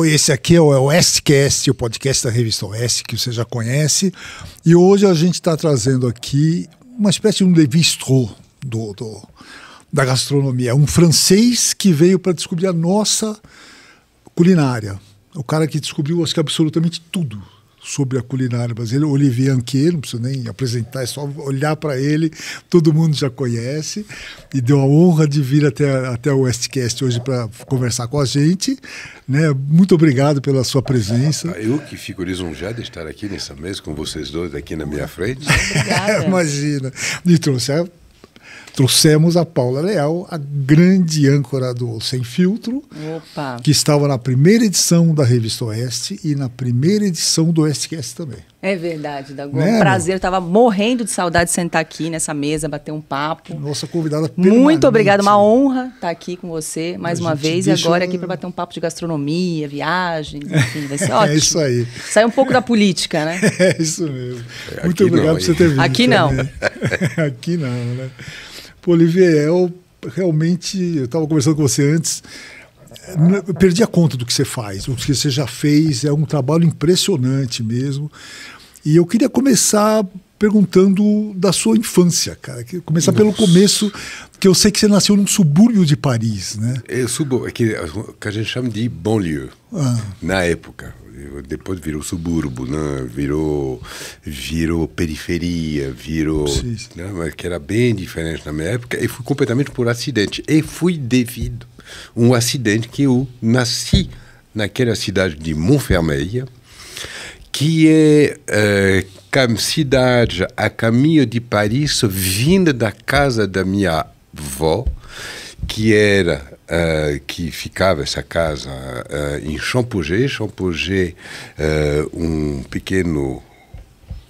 Oi, esse aqui é o Westcast, é o podcast da revista Oeste, que você já conhece. E hoje a gente está trazendo aqui uma espécie de um devistrô do, do, da gastronomia. É um francês que veio para descobrir a nossa culinária. O cara que descobriu, acho que absolutamente tudo sobre a culinária brasileira, Olivier Anquet, não preciso nem apresentar, é só olhar para ele, todo mundo já conhece, e deu a honra de vir até, até o Westcast hoje para conversar com a gente. Né? Muito obrigado pela sua presença. Ah, eu que fico lisonjeado de estar aqui nessa mesa com vocês dois aqui na minha frente. Imagina. me trouxe trouxemos a Paula Leal, a grande âncora do Sem Filtro, Opa. que estava na primeira edição da Revista Oeste e na primeira edição do Oestcast também. É verdade, Dago. Né, Prazer, estava morrendo de saudade de sentar aqui nessa mesa, bater um papo. Nossa convidada Muito obrigada, uma honra estar tá aqui com você mais a uma vez e agora aqui para bater um papo de gastronomia, viagens, enfim, vai ser é ótimo. é isso aí. Sai um pouco da política, né? É isso mesmo. É, Muito obrigado não, por você ter vindo. Aqui também. não. aqui não, né? eu é realmente, eu estava conversando com você antes, eu perdi a conta do que você faz, o que você já fez, é um trabalho impressionante mesmo. E eu queria começar perguntando da sua infância, cara. Começar Nossa. pelo começo, que eu sei que você nasceu num subúrbio de Paris, né? É, subúrbio, é que, é, que a gente chama de banlieue, ah. na época. Depois virou subúrbio, né? virou, virou periferia, virou. Sim. Né? Mas que era bem diferente na minha época. E fui completamente por acidente. E fui devido um acidente que eu nasci naquela cidade de Montfermeil que é uh, cidade a caminho de Paris, vinda da casa da minha avó, que era Uh, que ficava essa casa uh, em Champogé, Champogé, uh, um pequeno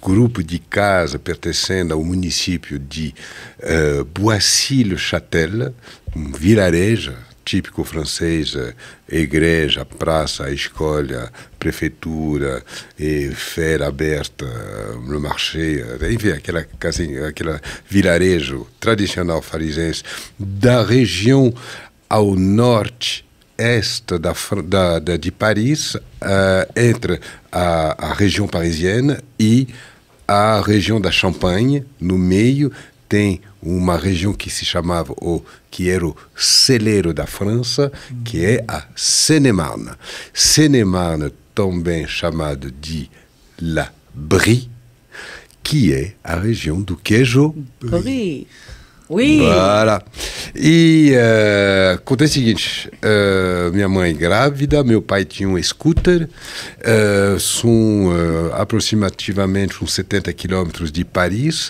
grupo de casa pertencendo ao município de uh, Boissy-le-Châtel, um vilarejo típico francês, é, igreja, praça, escola, prefeitura, e feira aberta, le marché, é, enfim, aquela, assim, aquela vilarejo tradicional farisense da região ao norte este da, da, da de Paris, uh, entre a, a região parisiana e a região da Champagne, no meio tem uma região que se chamava, ou que era o celeiro da França, que é a Seine-et-Marne. Seine-et-Marne, também chamado de La Brie, que é a região do queijo Brie. Brie. Oui. Voilà. E uh, acontece o seguinte: uh, minha mãe grávida, meu pai tinha um scooter, uh, são uh, aproximativamente uns 70 quilômetros de Paris.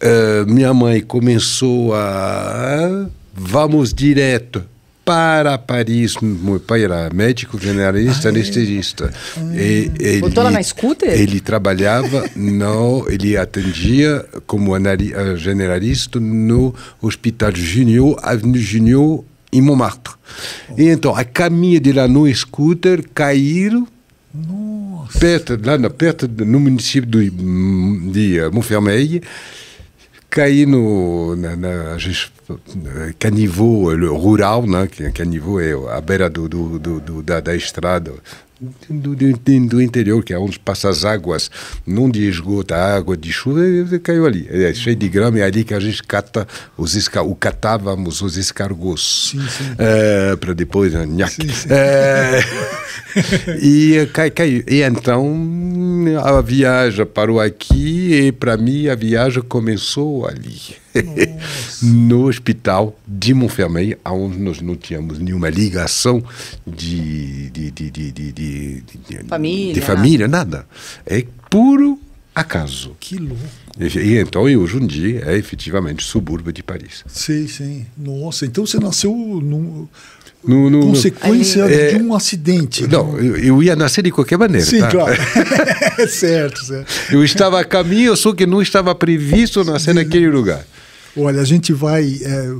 Eh, minha mãe começou a. Vamos direto para Paris, meu pai era médico, generalista, anestesista. É. E, hum. ele, na scooter? Ele trabalhava, não, ele atendia como eh, generalista no Hospital Junior, Avenue Junior, em Montmartre. Oh. E então, a caminho de lá no scooter, caíram Nossa. perto, lá na, perto, no município de, hum, de Montfermeil, Caí na, na, a gente, caniveau eh, rural, né? que caniveau é a beira do, do, do, do da, da, estrada, do, do, interior, que é onde passa as águas, não de esgoto, a água de chuva, caiu ali. É cheio de grama, é ali que a gente cata os esca, o catávamos os escargos. É, Para depois, Sim, sim. É, né, é e eh, cai, caiu. E então a viagem parou aqui e para mim a viagem começou ali. no hospital de Montfermeil, onde nós não tínhamos nenhuma ligação de, de, de, de, de, de, de família. de família, nada. É puro acaso. Que louco. E, então, e hoje em dia, é efetivamente subúrbio de Paris. Sim, sim. Nossa, então você nasceu num... No, no, consequência no, de é- um acidente. Não, eu, eu, ia nascer de qualquer maneira. Sim, tá? claro. certo, certo. Eu estava a caminho, eu sou que não estava previsto nascer naquele lugar. Olha, a gente vai é,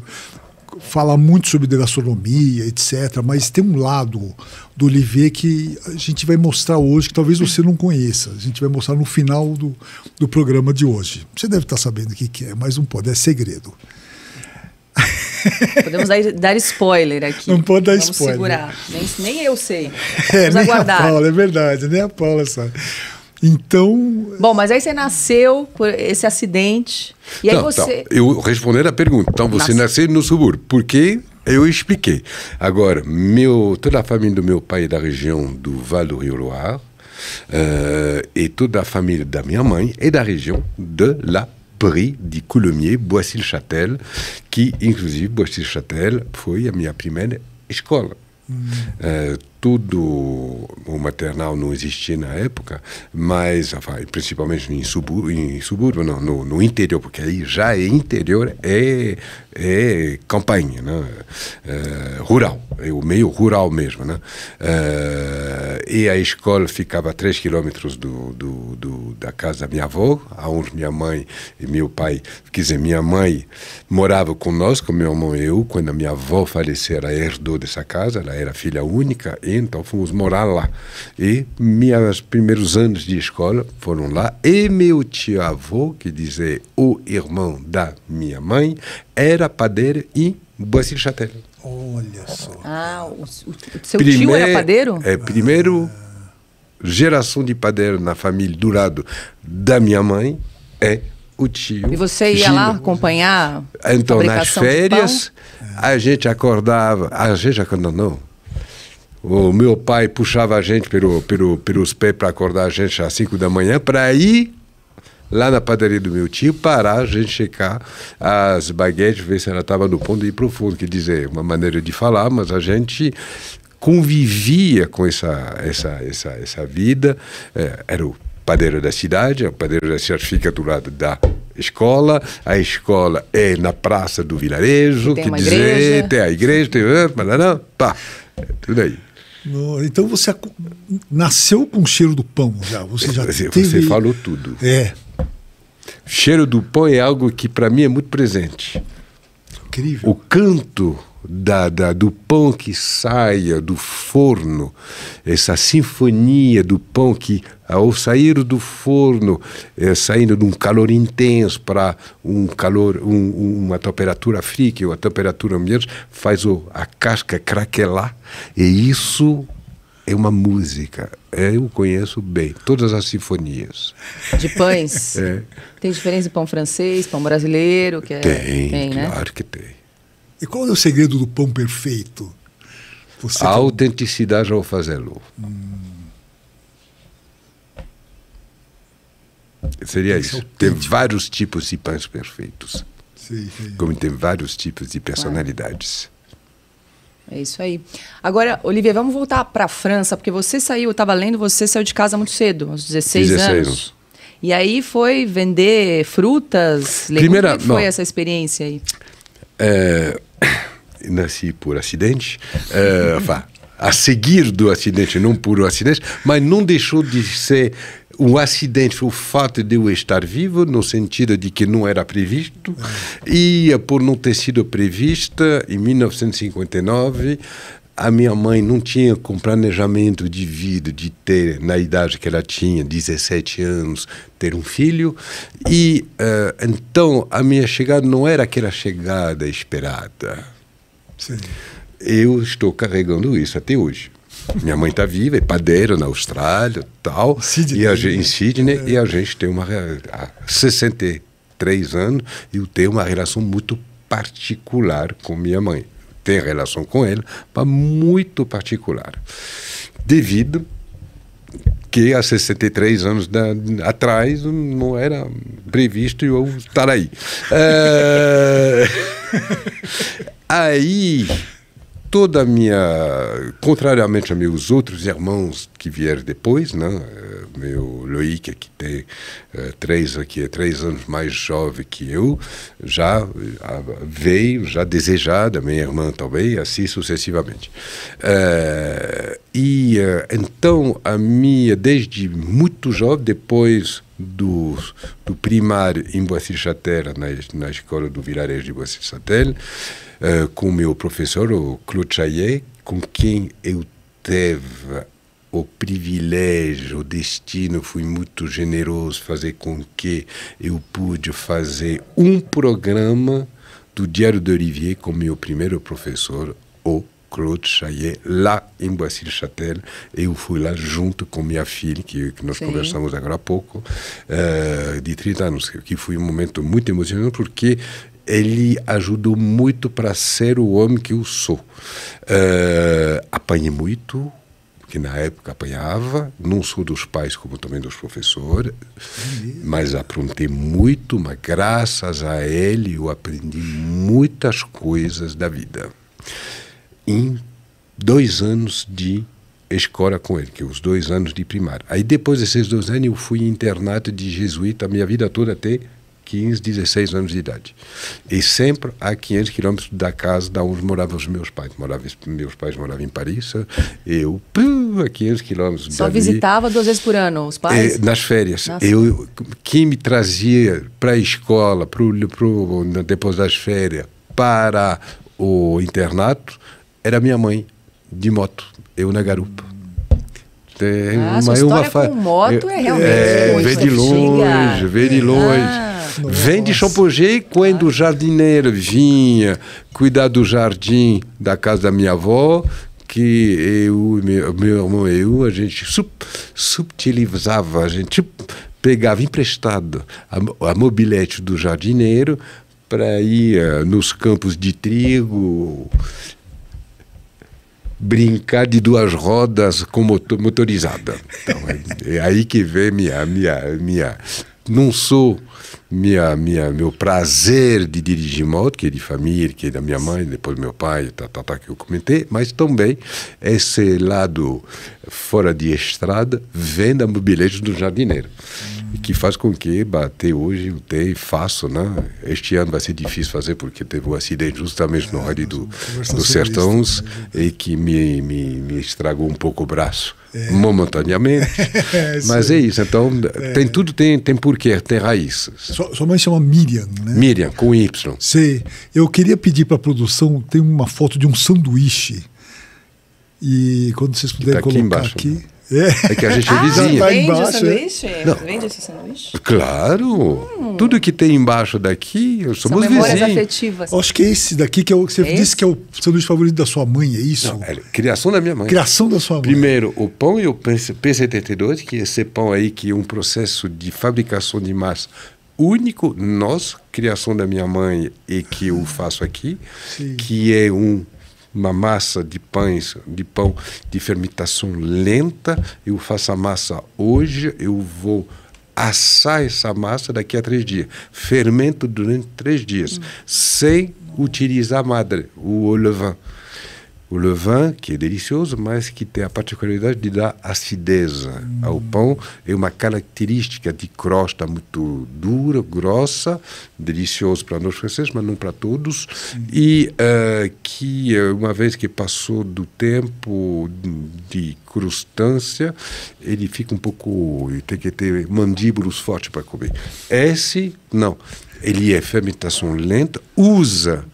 falar muito sobre gastronomia, etc., mas tem um lado do Olivier que a gente vai mostrar hoje, que talvez você não conheça. A gente vai mostrar no final do, do programa de hoje. Você deve estar sabendo o que, que é, mas não pode, é segredo. Podemos dar, dar, spoiler aqui. Não pode dar Vamos spoiler. Segurar. Nem, nem eu sei. É, Vamos é, aguardar. Paula, é verdade, nem a Paula sabe. Então. Bom, mas aí você nasceu por esse acidente. E aí você. Tá. Eu responder a pergunta. Então você Nasce... nasceu no subúrbio. Por quê? Eu expliquei. Agora, meu, toda a família do meu pai é da região do Vale do Rio Loire uh, e toda a família da minha mãe é da região de La Prix de Coulommiers, le châtel que, inclusive, boissy le châtel foi a minha primeira escola. Hum. Uh, tudo o maternal não existia na época, mas ah, principalmente em subúrbio, em subúrbio não, no, no, interior, porque aí já é interior, é, é campanha, né? É, rural, é o meio rural mesmo. Né? É, e a escola ficava a 3 quilômetros do, do, do, da casa da minha avó, onde minha mãe e meu pai, quer dizer, minha mãe morava conosco, meu irmão e eu, quando a minha avó faleceu, ela herdou dessa casa, ela era filha única então fomos morar lá. E meus primeiros anos de escola foram lá. E meu tio-avô, que dizia é o irmão da minha mãe, era padeiro em Boissy Châtel. Olha só. Ah, o, o seu primeiro, tio era padeiro? É, primeiro geração de padeiro na família do lado da minha mãe é o tio. E você ia Gino. lá acompanhar? Então, nas férias, a gente acordava, a gente acordava, não, o meu pai puxava a gente pelo, pelo, pelos pés para acordar a gente às 5 da manhã para ir lá na padaria do meu tio parar a gente checar as baguetes, ver se ela estava no ponto de ir pro fundo. Quer dizer, uma maneira de falar, mas a gente convivia com essa, essa, essa, essa vida. É, era o padeiro da cidade, o padeiro da cidade fica do lado da escola, a escola é na praça do vilarejo, tem quer dizer, igreja. tem a igreja, tem... Pá, é tudo aí então você nasceu com o cheiro do pão já. Você já você, teve... você falou tudo. É. O cheiro do pão é algo que para mim é muito presente. Incrível. O canto da, da, do pão que saia do forno, essa sinfonia do pão que, ao sair do forno, é, saindo de um calor intenso para um calor, um, uma temperatura fria, que é a temperatura ambiente, faz o, a casca craquelar. E isso é uma música. Eh, eu conheço bem todas as sinfonias. De pães? É. Tem diferença de pão francês, pão brasileiro? Que é... Tem, tem, né? claro né? que tem. E qual é o segredo do pão perfeito? Você a autenticidade ao fazê-lo. Hum. Seria isso. É tem vários tipos de pães perfeitos. Sim, sim. Como tem vários tipos de personalidades. É isso aí. Agora, Olivia, vamos voltar para a França, porque você saiu, eu estava lendo, você saiu de casa muito cedo, aos 16, 16 anos. anos. E aí foi vender frutas, legumes. Primeira, Como é foi não. essa experiência aí? É, nasci por acidente, uh, a seguir do acidente, não por acidente, mas não deixou de ser o acidente, o fato de eu estar vivo, no sentido de que não era previsto, e eh, por não ter sido prevista, em 1959, a minha mãe não tinha com planejamento de vida, de ter, na idade que ela tinha, 17 anos, ter um filho. E uh, então a minha chegada não era aquela chegada esperada. Sim. Eu estou carregando isso até hoje. Minha mãe está viva, é padeira na Austrália tal, Sydney, e a gente, em Sydney, é. e a gente tem uma. Há 63 anos, eu tenho uma relação muito particular com minha mãe tem relação com ele, mas muito particular. Devido que há 63 anos da, atrás não era previsto eu estar aí. Eh, aí toda a minha. Contrariamente a meus outros irmãos que vieram depois, né? Eh, meu Loic, que tem é, três, aqui, três anos mais jovem que eu, já eh, veio, já desejada, minha irmã também, assim sucessivamente. É, e então, a minha, desde muito jovem, depois do, do primário em Boacir-Chatel, na, na escola do vilarejo de Boacir-Chatel, uh, eh, com o meu professor, o Claude Chaillet, com quem eu teve o privilégio, o destino, fui muito generoso fazer com que eu pude fazer um programa do Diário de Olivier com meu primeiro professor, o Claude Chaillet, lá em le châtel Eu fui lá junto com minha filha, que, que nós Sim. conversamos agora há pouco, uh, de 30 anos, que foi um momento muito emocionante, porque ele ajudou muito para ser o homem que eu sou. Uh, apanhei muito, que na época apanhava, não sou dos pais como também dos professores, mas aprontei muito, mas graças a ele eu aprendi muitas coisas da vida em dois anos de escola com ele, que é os dois anos de primário. Aí depois desses dois anos eu fui internato de jesuíta a minha vida toda até 15, 16 anos de idade. E sempre a 500 quilômetros da casa da onde moravam os meus pais. Morava, meus pais moravam em Paris, eu a 500 quilômetros Só dali. visitava duas vezes por ano os pais? É, nas férias. Nossa. Eu, quem me trazia para a escola, pro, pro, depois das férias, para o internato, era minha mãe, de moto, eu na garupa. Tem ah, uma, uma fa... moto é, é realmente é, vem de longe, vem de ah, longe. Ah, vem de Champogé quando o jardineiro vinha cuidar do jardim da casa da minha avó, que eu, meu, meu irmão e eu, a gente sub, subtilizava, a gente pegava emprestado a, a mobilete do jardineiro para ir uh, nos campos de trigo brincar de duas rodas com motor, motorizada. Então, é, é, aí que vem minha, minha, minha. Não sou minha, minha, meu prazer de dirigir moto, que é de família, que é da minha mãe, depois do meu pai, tá, tá, tá, que eu comentei, mas também esse lado fora de estrada venda da mobilete do jardineiro que faz com que bater hoje o tenho faço, né? Este ano vai ser difícil fazer porque teve um acidente justamente no é, Rally do, dos Sertões isso, né? e que me, me, me estragou um pouco o braço. É. momentaneamente. é, mas é isso, então é. tem tudo, tem, tem porquê, tem raiz. Sua, sua mãe chama Miriam, né? Miriam, com Y. Sim. Eu queria pedir para a produção, tem uma foto de um sanduíche. E quando vocês puderem tá colocar aqui, embaixo, aqui né? É, é que a gente é ah, é vizinha. Tá vende embaixo, né? sanduíche? Não. Vende esse sanduíche? Claro. Hum. Tudo que tem embaixo daqui, somos São memórias vizinhos. afetivas. Acho que é esse daqui que é o, você é esse? disse que é o sanduíche favorito da sua mãe, é isso? Não, é criação da minha mãe. Criação da sua mãe. Primeiro, o pão e o P72, que é esse pão aí que é um processo de fabricação de massa único, nós, criação da minha mãe e que eu faço aqui, Sim. que é um uma massa de pães, de pão de fermentação lenta, eu faço a massa hoje, eu vou assar essa massa daqui a três dias. Fermento durante três dias, hum. sem utilizar a madre, o olivão o levain, que é delicioso, mas que tem a particularidade de dar acidez hum. ao pão. É uma característica de crosta muito dura, grossa, delicioso para nós franceses, mas não para todos. E uh, que, euh, uma vez que passou do tempo de crustância, ele fica um pouco. tem que ter mandíbulos fortes para comer. Esse, não. Ele é fermentação lenta, usa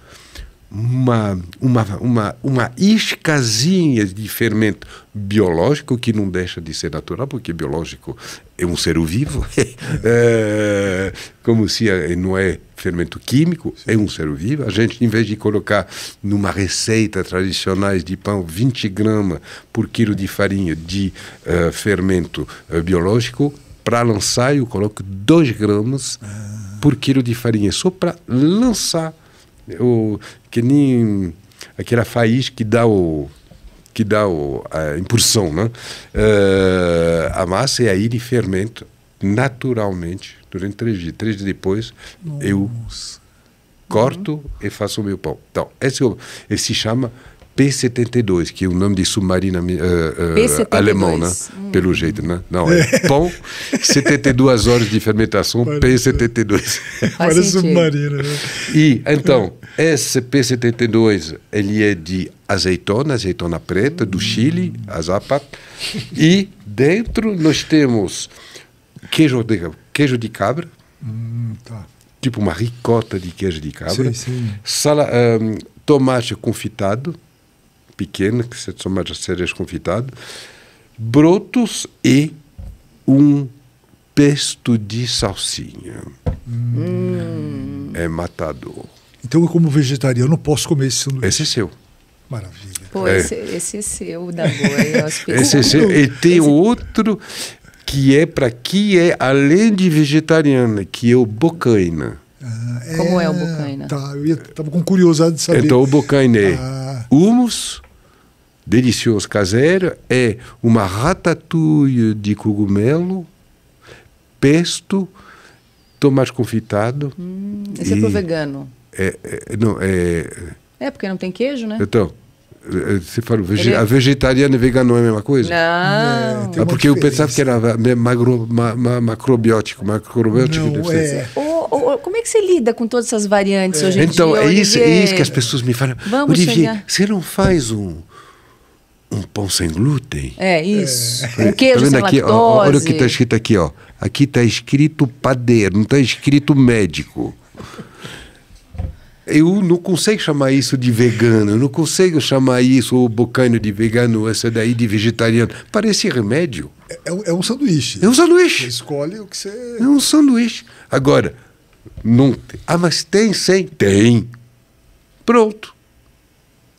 uma, uma, uma, uma iscazinha de fermento biológico, que não deixa de ser natural, porque biológico é um ser vivo, é, como se eh, não é fermento químico, é um ser vivo. A gente, em vez de colocar numa receita tradicionais de pão 20 gramas por quilo de farinha de uh, fermento uh, biológico, para lançar eu coloco 2 gramas ah. por quilo de farinha, só para lançar o, que nem aquela faísca que dá o que dá o, a impulsão, né? Uh, a massa é e aí ele fermenta naturalmente durante três dias. Três dias depois Nossa. eu corto uhum. e faço o meu pão. Então esse, esse se chama P-72, que é o nome de submarino uh, uh, alemão, né? Hum. Pelo jeito, né? Não, é pão, 72 horas de fermentação, P-72. Para submarino, né? E, então, esse P-72, ele é de azeitona, azeitona preta, do hum. Chile, azapa. E dentro nós temos queijo de, queijo de cabra. Hum, tá. Tipo uma ricota de queijo de cabra. Sim, sim. Sala, um, tomate confitado pequena, que se somar a seres convidado, brotos e um pesto de salsinha. Hum. É matador. Então, eu como vegetariano não posso comer esse sanduíche? Esse é seu. Maravilha. Pô, é. Esse, esse é seu da boa esse é seu. E tem esse... outro que é para que é além de vegetariana, que é o bocaina. Ah, é... Como é o é, bocaina? Tá, eu estava com curiosidade de saber. Então, o bocaina é ah. humus, delicioso caseiro é uma ratatouille de cogumelo, pesto, tomate confitado. Hum, esse e é pro vegano. É, é, não, é... É, porque não tem queijo, né? Então, é, você falou, é a vegetariana e vegana não é a mesma coisa? Não. é ah, porque eu pensava que era magro, ma, ma, macrobiótico, macrobiótico. Não, é. Oh, oh, como é que você lida com todas essas variantes é. hoje em então, dia? Então, é isso, é isso que as pessoas me falam. Vamos Olivier, chegar. você não faz um um pão sem glúten? É, isso. É. Um é, tá queijo tá sem aqui, ó, olha o que está escrito aqui, ó. Aqui está escrito padeiro, não está escrito médico. Eu não consigo chamar isso de vegano, eu não consigo chamar isso, o bocano de vegano, essa daí de vegetariano. Parece remédio. É, é um é sanduíche. É um sanduíche. Você escolhe o que você. É um sanduíche. Agora, não. Ah, mas tem, sem Tem. Pronto.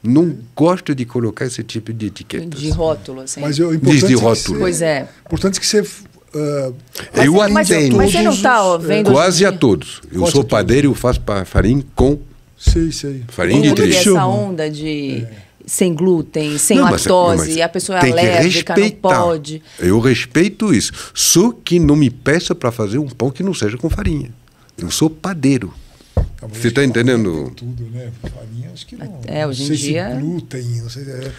Não gosto de colocar esse tipo de etiqueta De rótulo, assim. Mas eu, é importante de, rótulo. Você, pois é. Importante que você Uh, eu mas, atendo. Mas você não está vendo. Quase a todos. Eu sou padeiro e eu faço farinha com. Sim, sim. Farinha de é trigo. essa onda de. É. Sem glúten, sem não, é- lactose, mas, mas a pessoa é alérgica, não pode. Eu respeito isso. Só que não me peça para fazer um pão que não seja com farinha. Eu sou padeiro acabou Você está entendendo? Tudo, né? Farinha, acho que não. É, hoje em não sei dia. Se glúten, não sei. É,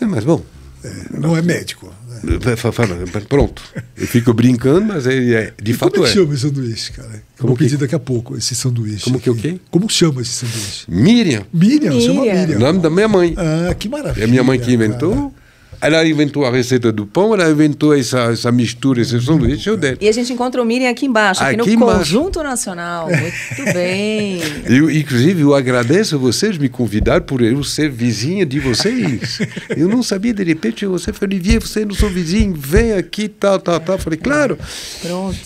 é mas bom. É, não é médico. Né? É, Fala, pronto. Eu fico brincando, mas é, é de e fato como é. Como é. chama esse sanduíche, cara? Eu como vou que? pedir daqui a pouco esse sanduíche. Como que o quê? Como chama esse sanduíche? Miriam. Miriam, Miriam. chama Miriam. O nome da minha mãe. Ah, que maravilha. É a minha mãe que inventou. Cara. Ela inventou a receita do pão, ela inventou essa, essa mistura, esse sanduíche eu dela. E a gente encontra o Miriam aqui embaixo, aqui, aqui no embaixo. Conjunto Nacional. Muito bem. Eu, inclusive, eu agradeço a vocês me convidar por eu ser vizinha de vocês. Eu não sabia, de repente, você falou, Olivier, você não sou vizinho, vem aqui, tal, tal, tal. Falei, claro. Pronto.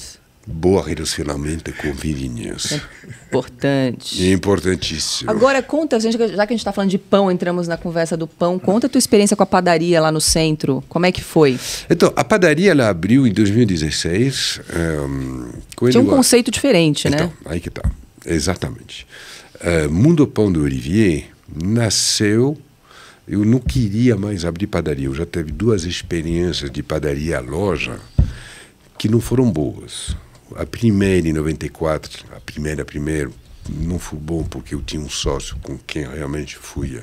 Boa relacionamento com vizinhos. É importante. É importantíssimo. Agora conta, já que a gente está falando de pão, entramos na conversa do pão, conta a tua experiência com a padaria lá no centro. Como é que foi? Então, a padaria ela abriu em 2016. Um, ehm, Tinha um conceito diferente, diferente, né? então, né? Aí que tá. Exatamente. Uh, Mundo Pão do Olivier nasceu eu não queria mais abrir padaria. Eu já tive duas experiências de padaria loja que não foram boas a primeira em 94, a primeira, a primeiro, não foi bom porque eu tinha um sócio com quem realmente fui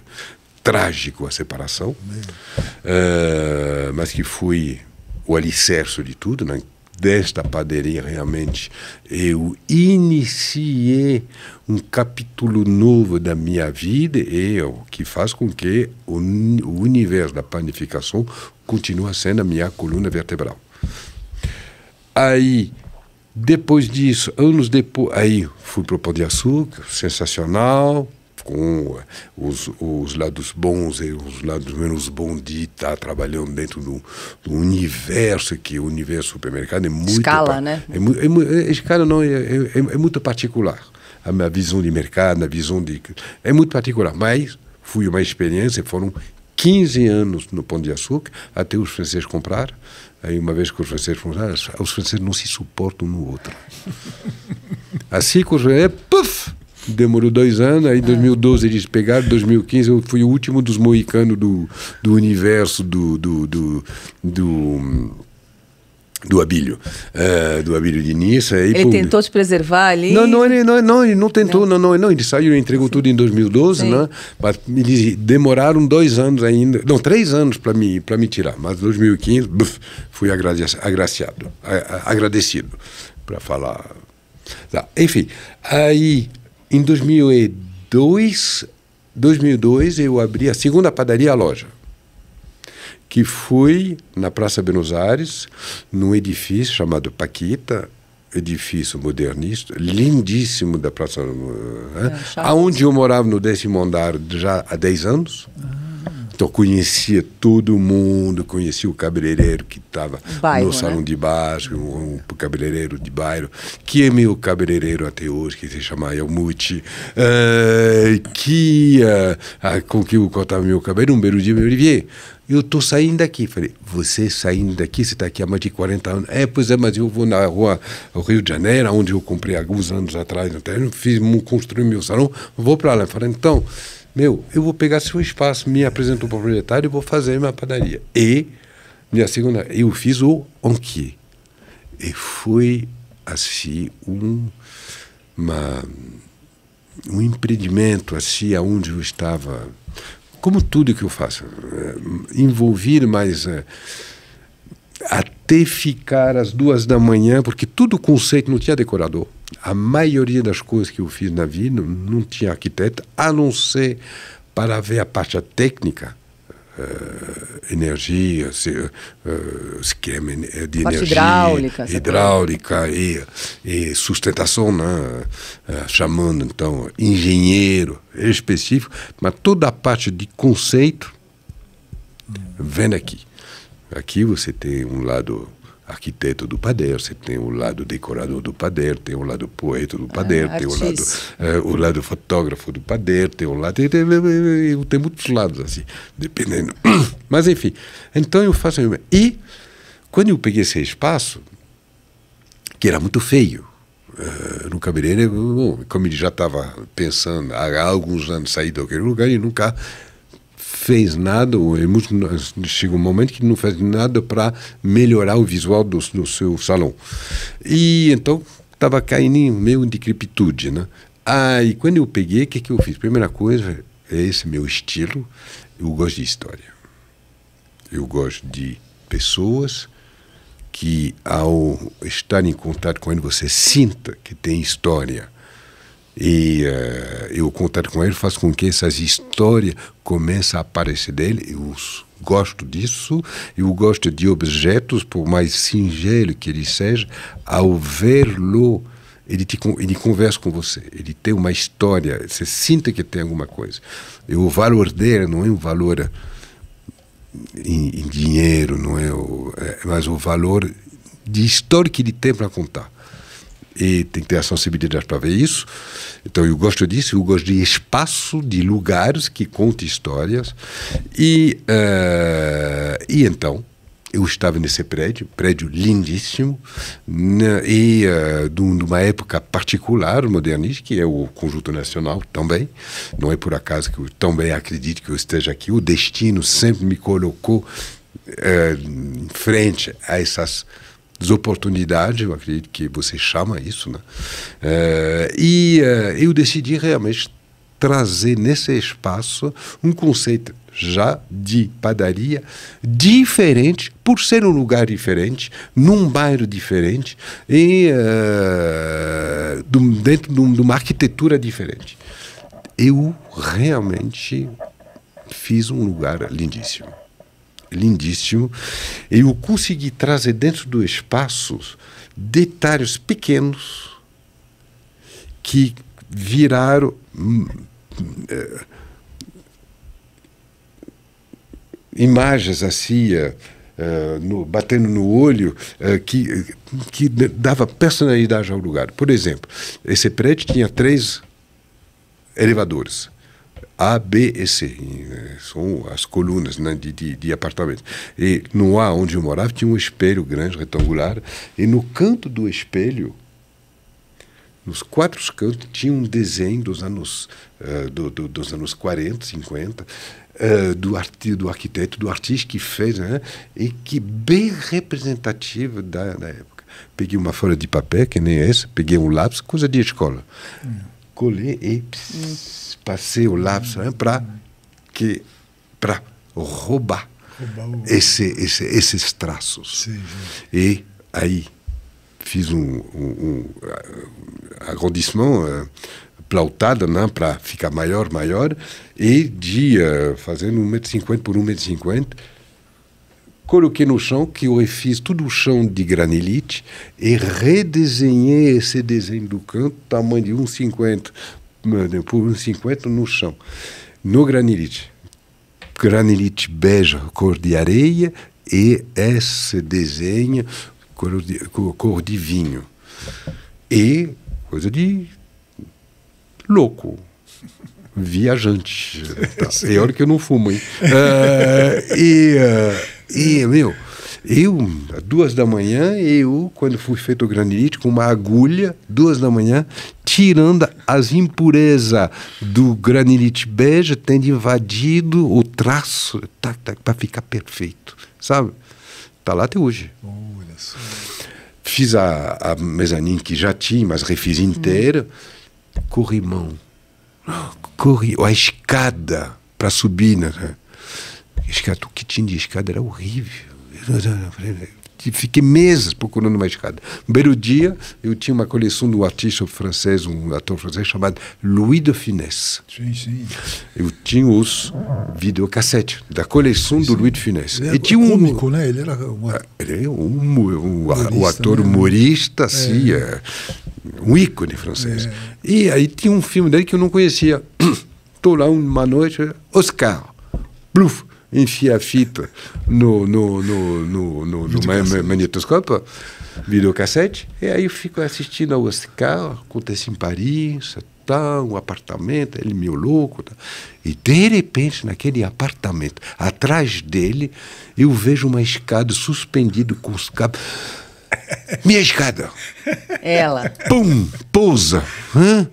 trágico a separação, uh, mas que foi o alicerce de tudo, né? desta padaria realmente eu iniciei um capítulo novo da minha vida e o que faz com que o, o universo da panificação continue sendo a minha coluna vertebral. Aí depois disso, anos depois, aí fui para o Pão de Açúcar, sensacional, com eh, os, os lados bons e os lados menos bons de estar tá trabalhando dentro do, do universo, que é o universo supermercado é muito... Escala, né? É, é, é, é, escala não, é, é, é, muito particular. A minha visão de mercado, a visão de... É muito particular, mas fui uma experiência, foram 15 anos no Pão de Açúcar, até os franceses compraram. Aí uma vez que os franceses falaram, ah, os franceses não se suportam um no outro. assim com os franceses, eh, puff, demorou dois anos, aí em 2012 eles pegaram, 2015 eu fui o último dos moicanos do, do universo do, do, do, do do Abílio, eh, do Abílio Diniz. Aí, eh, ele tentou se preservar ali? Não, não, ele não, não, ele não tentou, não, não, não ele saiu e entregou Sim. tudo em 2012, né? Mas eles demoraram dois anos ainda, não, três anos para me, me tirar, mas 2015, buf, fui agraciado, agradecido, para falar. Tá. Enfim, aí em 2002, 2002 eu abri a segunda padaria, a loja que fui na Praça Buenos Aires, num edifício chamado Paquita, edifício modernista, lindíssimo da Praça. Né? É, Aonde eu morava no décimo andar já há 10 anos. Ah. Então conhecia todo mundo, conhecia o cabeleireiro que estava no né? salão né? de baixo, o, cabeleireiro de bairro, que é meu cabeleireiro até hoje, que se chama Elmuti, uh, eh, que uh, com que eu cortava meu cabelo, um belo dia Olivier, eu tô saindo daqui. Falei, você saindo daqui? Você está aqui há mais de 40 anos. É, pois é, mas eu vou na rua Rio de Janeiro, onde eu comprei alguns anos atrás, até fiz, construí meu salão, vou para lá. Falei, então, meu, eu vou pegar seu espaço, me apresenta o proprietário e vou fazer minha padaria. E, minha segunda, eu fiz o Anquier. E foi, assim, um, uma, um empreendimento, assim, aonde eu estava, como tudo que eu faço, eh, envolvido mais... Eh, até ficar às duas da manhã, porque tudo conceito não tinha decorador. A maioria das coisas que eu fiz na vida não tinha arquiteto, a não ser para ver a parte técnica, uh, energia, se, uh, esquema de parte energia hidráulica, hidráulica e, e, sustentação, né? uh, chamando então engenheiro específico, mas toda a parte de conceito vem aqui. Aqui você tem um lado arquiteto do Pader, você tem o lado decorador do Pader, tem o lado poeta do Pader, ah, tem o lado, eh, o lado fotógrafo do Pader, tem o lado. Tem, tem, tem muitos lados assim, dependendo. Mas enfim, então eu faço. E quando eu peguei esse espaço, que era muito feio, Uh, no cabeleireiro, como ele já estava pensando há alguns anos sair daquele lugar e nunca fez nada, ou é chega um momento que não faz nada para melhorar o visual do, do seu salão. E então estava caindo em meio de decrepitude. né? Aí quando eu peguei, o que, que eu fiz? Primeira coisa, é esse meu estilo, eu gosto de história. Eu gosto de pessoas que, ao estar em contato com ele, você sinta que tem história e uh, contato com ele faz com que essas histórias comecem a aparecer dele. Eu gosto disso, eu gosto de objetos, por mais singelo que ele seja, ao vê-lo, ele, te, ele conversa com você, ele tem uma história, você sinta que tem alguma coisa. E o valor dele não é um valor eh, em, em dinheiro, não é, o, é mas o valor de história que ele tem para contar e tem que ter a sensibilidade para ver isso. Então eu gosto disso, eu gosto de espaço, de lugares que contam histórias. E, uh, e então eu estava nesse prédio, prédio lindíssimo, né, e uh, de uma época particular modernista, que é o Conjunto Nacional também. Não é por acaso que eu também acredito que eu esteja aqui. O destino sempre me colocou uh, em frente a essas oportunidades, eu acredito que você chama isso, né? Uh, e uh, eu decidi realmente trazer nesse espaço um conceito já de padaria diferente, por ser um lugar diferente, num bairro diferente e uh, dentro de uma arquitetura diferente. Eu realmente fiz um lugar lindíssimo lindíssimo. e Eu consegui trazer dentro do espaço detalhes pequenos que viraram. É, imagens assim, Uh, no, batendo no olho uh, que, que dava personalidade ao lugar. Por exemplo, esse prédio tinha três elevadores. A, B e C. É, são as colunas né, de, de, de apartamento. E no A, onde eu morava, tinha um espelho grande, retangular. E no canto do espelho, nos quatro cantos, tinha um desenho dos anos, uh, do, do, dos anos 40, 50, uh, do, arti do arquiteto, do artista que fez, né, e que bem representativo da, da época. Peguei uma folha de papel, que nem essa, peguei um lápis, coisa de escola. Hum. Colei e... Pss, hum passei au laps hein, para que para roubar, roubar o... esse, esse, esses traços. Sim. E aí fiz um, um, um euh, agrandissement uh, plautado né, para ficar maior, maior, e de uh, fazendo 1,50m por 1,50m, coloquei no chão, que eu fiz todo o chão de granilite e redesenhei esse desenho do canto, tamanho de 1,50 por uns 50 no chão, no granilite. Granilite bege, cor de areia, e esse desenho, cor de, cor de vinho. E coisa de louco viajante. Tá. E olha que eu não fumo, hein? Uh, e, uh, e, meu, eu, às duas da manhã, eu, quando fui feito granilite, com uma agulha, duas da manhã, tirando as impurezas do granilite bege, tendo invadido o traço, tá, tá, para ficar perfeito, sabe? Tá lá até hoje. Olha só. Fiz a, a que já tinha, mas refiz inteira. Hum. Corrimão. Corri, a escada para subir, né? Escada, o que tinha de escada era horrível Fiquei meses procurando uma escada. Um belo dia, eu tinha uma coleção de um artista francês, um ator francês chamado Louis de Funès. Sim, sim. Eu tinha os videocassetes da coleção sim, do Louis de Funès. Ele era e tinha um, cômico, né? Ele era ah, ele é um, um, o ator né? humorista, assim, é. um ícone francês. É. E aí tinha um filme dele que eu não conhecia. Estou lá uma noite, Oscar. bluff enfia a fita no, no, no, no, no, no magnetoscópio, videocassete, e aí eu fico assistindo ao Oscar, acontece em Paris, tal, um apartamento, ele meio louco. Tá? E de repente, naquele apartamento, atrás dele, eu vejo uma escada suspendida com os cabos. Minha escada! Ela. Pum! Pousa! Hã?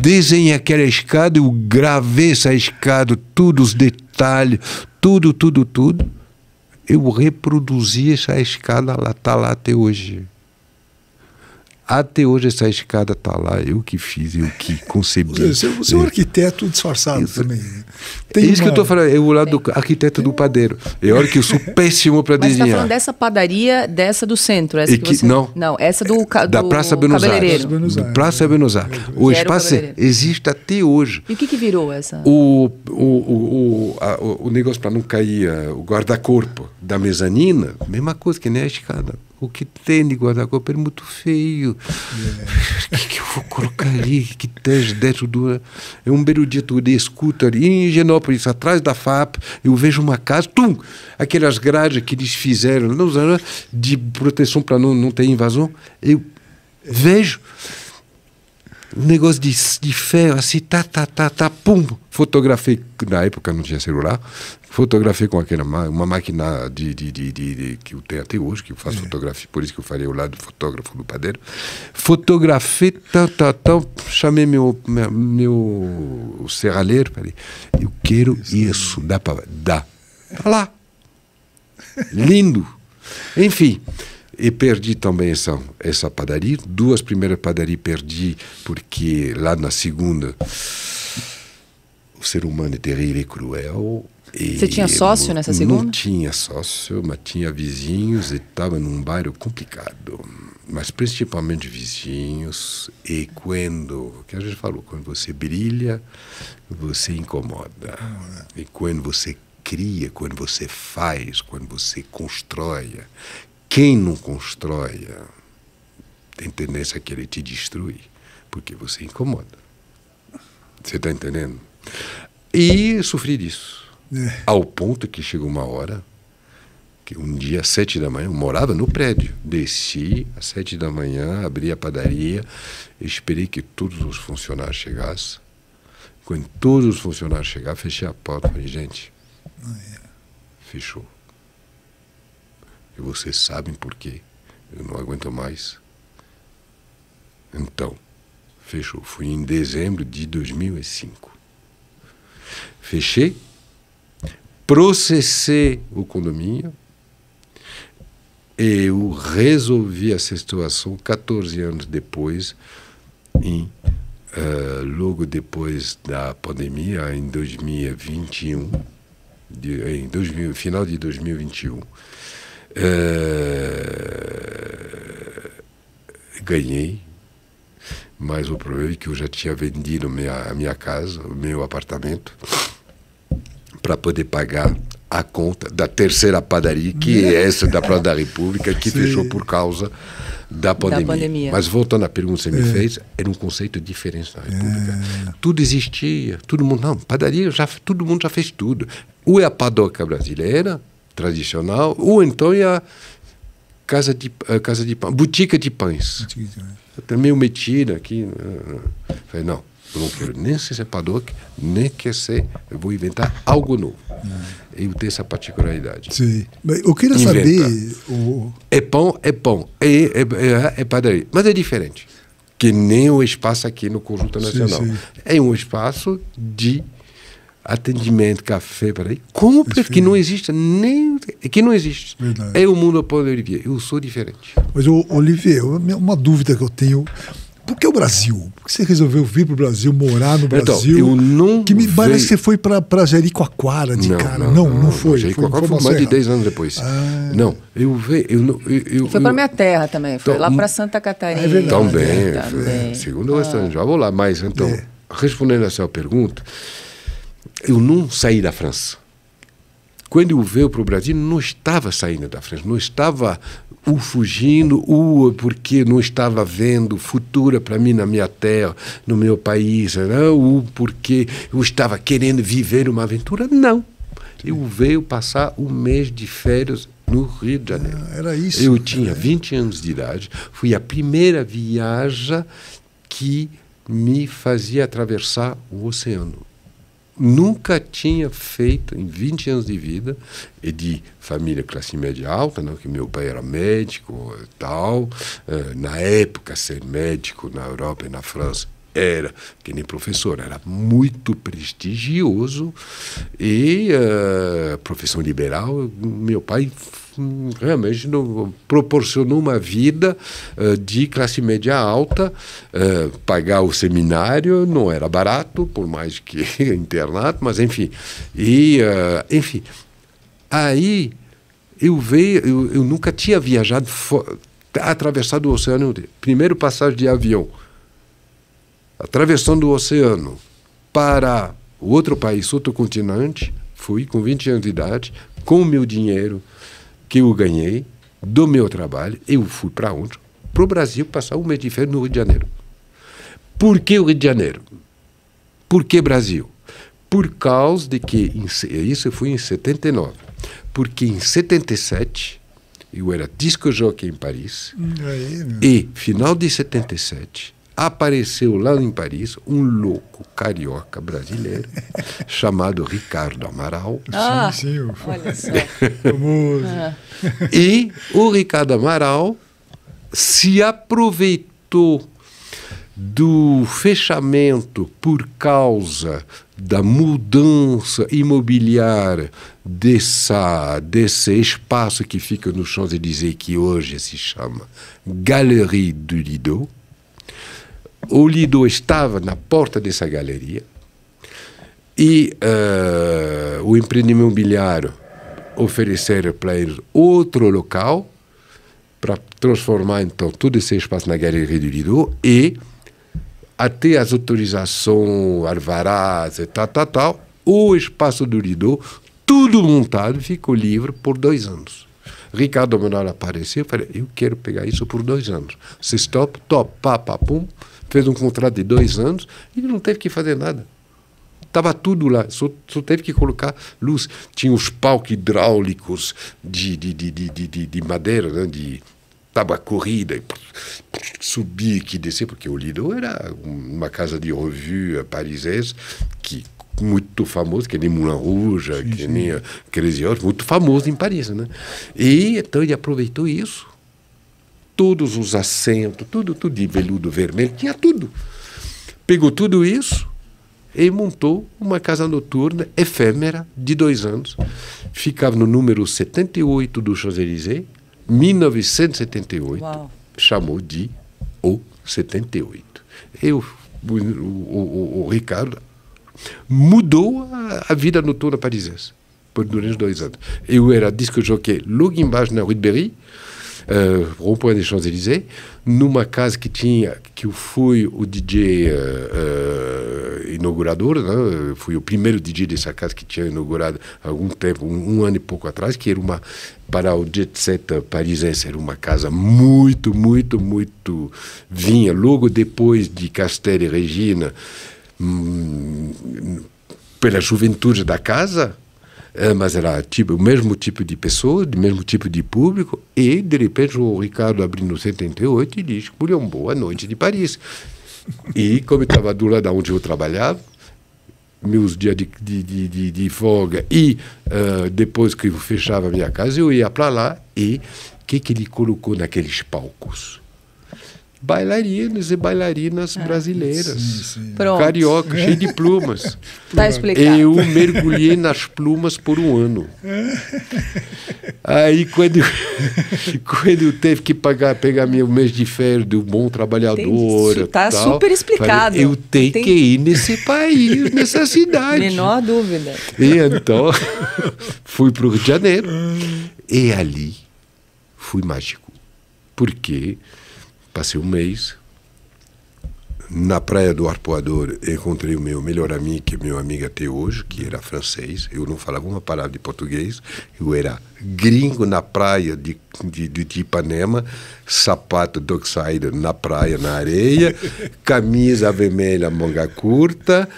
Desenhei aquela escada, eu gravei essa escada, todos os detalhes, tudo, tudo, tudo. Eu reproduzi essa escada, ela está lá até hoje. Até hoje essa escada está lá, eu que fiz, eu que concebi. Você, você é um é. arquiteto disfarçado também. É Tem é isso uma... que eu estou falando, é o lado do arquiteto do padeiro. É hora que eu sou péssimo para desenhar. Mas está falando dessa padaria, dessa do centro, essa e que, você... Não, não, essa do, Da Praça Buenos Aires. Buenos Aires. Praça Buenos Aires. O espaço existe até hoje. E o que, que virou essa? O, o, o, a, o negócio para não cair, eh, o guarda-corpo da mezanina, mesma coisa que nem a escada o que tem de guarda-roupa é muito feio. É. O que, que, eu vou colocar ali? Que tem dentro do. É um belo dia todo escuta ali em Genópolis, atrás da FAP, eu vejo uma casa, tum! Aquelas grades que eles fizeram, não, de proteção para não, não ter invasão. Eu vejo um negócio de, de ferro, assim, tá, tá, tá, tá, pum. Fotografei, na época não tinha celular, fotografei com aquela uma máquina de, de, de, de que eu tenho até hoje, que eu faço é. fotografia, por isso que eu falei o lado fotógrafo do padeiro. Fotografei, tá, tá, tá, chamei meu, meu, meu serralheiro, falei, eu quero isso, isso dá para. Dá. Tá lá. Lindo. Enfim. E perdi também essa, essa padaria. Duas primeiras padarias perdi, porque lá na segunda o ser humano é terrível e cruel. E Você tinha sócio nessa segunda? Não tinha sócio, mas tinha vizinhos e estava num bairro complicado. Mas principalmente vizinhos. E quando, que a gente falou, quando você brilha, você incomoda. E quando você cria, quando você faz, quando você constrói, quem não constrói é, tem tendência a querer te destruir, porque você incomoda. Você está entendendo? E sofri disso. É. Ao ponto que chegou uma hora, que um dia, às sete da manhã, eu morava no prédio. Desci às sete da manhã, abri a padaria, esperei que todos os funcionários chegassem. Quando todos os funcionários chegaram, fechei a porta e falei, gente, oh, yeah. fechou. E vocês sabem por quê. Eu não aguento mais. Então, fechou. Fui em dezembro de 2005. Fechei, processei o condomínio. Eu resolvi essa situação 14 anos depois, em, uh, logo depois da pandemia, em 2021, de, em 2000, final de 2021. Eh, ganhei, mas o problema é que eu já tinha vendido minha, a minha casa, o meu apartamento, para poder pagar a conta da terceira padaria, que é essa da Praça da República, que Sim. fechou por causa da pandemia. da pandemia. Mas voltando à pergunta que você me é. fez, era um conceito diferente na República. É. Tudo existia, todo mundo, não, padaria, já, todo mundo já fez tudo. Ou é a padoca brasileira, tradicional, ou então é a casa de, casa de pão, botica de pães. Até meio metida aqui. Né, né. Falei, não, eu não quero nem ser paddock, nem quer ser, eu vou inventar algo novo. É. Eu tenho essa particularidade. Sim. Mas eu queria Inventa. saber. O... É pão, é pão. É, é, é, é padaria. Mas é diferente. Que nem o espaço aqui no Conjunto Nacional. Sim, sim. É um espaço de atendimento, café, peraí. Como Esse que não existe nem. que não existe. Verdade. É o mundo após Olivier. Eu sou diferente. Mas, o Olivier, uma dúvida que eu tenho. Por que o Brasil? Por que você resolveu vir para o Brasil, morar no então, Brasil? Então, eu não. Que me veio... parece que você foi para Jericoacoara de não, cara. Não, não, não, não foi. Jericoacoara foi, foi mais de 10 anos depois. Ah. Não, eu veio. Eu, eu, foi para minha terra também, foi então, lá para hum. Santa Catarina. É verdade. Também, também. segundo ah. restaurante, já vou lá. Mas, então, é. respondendo a sua pergunta, eu não saí da França. Quando eu veio para o Brasil, não estava saindo da França, não estava o fugindo, o porque não estava vendo futuro para mim na minha terra, no meu país, não, né? o porque eu estava querendo viver uma aventura, não. Eu veio passar um mês de férias no Rio de Janeiro. Ah, era isso. Eu tinha 20 anos de idade, foi a primeira viagem que me fazia atravessar o oceano nunca tinha feito em 20 anos de vida, e de família classe média alta, não, né, que meu pai era médico e tal. Eh, na época, ser médico na Europa e na França era, que nem professor, era muito prestigioso e uh, profissão liberal. Meu pai realmente não, proporcionou uma vida uh, de classe média alta. Uh, pagar o seminário não era barato, por mais que internato, mas enfim. E, uh, enfim, aí eu veio, eu, eu nunca tinha viajado, atravessado o oceano. Primeiro passagem de avião, atravessando o oceano para outro país, outro continente, fui com 20 anos de idade, com o meu dinheiro, que eu ganhei do meu trabalho, eu fui para onde? Para o Brasil passar um mês de férias no Rio de Janeiro. Por que o Rio de Janeiro? Por que Brasil? Por causa de que, é isso foi em 79, porque em 77 eu era disco jockey em Paris, hum, né? e final de 77 apareceu lá em Paris um louco carioca brasileiro chamado Ricardo Amaral. Ah, sim, sim, ah, olha só. É. Ah. e o Ricardo Amaral se aproveitou do fechamento por causa da mudança imobiliária dessa, desse espaço que fica no Champs-Élysées, que hoje se chama Galerie du Lido, o Lido estava na porta dessa galeria e uh, o empreendimento imobiliário oferecer para eles outro local para transformar então todo esse espaço na galeria do Lido e até as autorizações, alvarás e tal, tal, tal, o espaço do Lido, tudo montado, ficou livre por dois anos. Ricardo Manoel apareceu e falei, eu quero pegar isso por dois anos. Se stop, top, pá, pá, pum fez um contrato de dois anos e não teve que fazer nada. Estava tudo lá, só, só, teve que colocar luz. Tinha os palcos hidráulicos de, de, de, de, de, de madeira, né? de tábua corrida, e subir e descer, porque o Lido era uma casa de revue parisiense que muito famoso, que nem Moulin Rouge, sim, que sim. nem Cresior, muito famoso em Paris, né? E então ele aproveitou isso todos os assentos, tudo, tudo de veludo vermelho, tinha tudo. Pegou tudo isso e montou uma casa noturna efêmera de dois anos. Ficava no número 78 do Champs-Élysées, 1978. Uau. Chamou de O 78. Eu, o, o, o, o Ricardo mudou a, a vida noturna parisiense por durante dois anos. Eu era disco jockey logo embaixo na Rue de Berry uh, eh, Rompoint Champs-Élysées, numa casa que tinha, que eu fui o DJ uh, eh, eh, inaugurador, né? fui o primeiro DJ dessa casa que tinha inaugurado há algum tempo, um, um ano e pouco atrás, que era uma, para o jet set parisense, era uma casa muito, muito, muito vinha, logo depois de Castel e Regina, hum, pela juventude da casa, eh, mas era tipo, o mesmo tipo de pessoa, o mesmo tipo de público, e de repente o Ricardo abriu no 78 e diz: Julião, boa noite de Paris. E como estava do lado onde eu trabalhava, meus dias de, de, de, de folga e uh, depois que eu fechava a minha casa, eu ia para lá e o que, que ele colocou naqueles palcos? bailarinos e bailarinas ah, brasileiras, sim, sim. carioca, cheio de plumas. Tá explicado. Eu mergulhei nas plumas por um ano. Aí quando quando eu teve que pagar pegar meu mês de férias do bom trabalhador, Entendi. tá tal, super explicado. Falei, eu tenho Tem... que ir nesse país, nessa cidade. Menor dúvida. E então fui para o Rio de Janeiro e ali fui mágico, porque Passei um mês. Na praia do Arpoador, encontrei o meu melhor amigo, que é meu amigo até hoje, que era francês. Eu não falava uma palavra de português. Eu era gringo na praia de, de, de Ipanema, sapato dockside na praia, na areia, camisa vermelha, manga curta,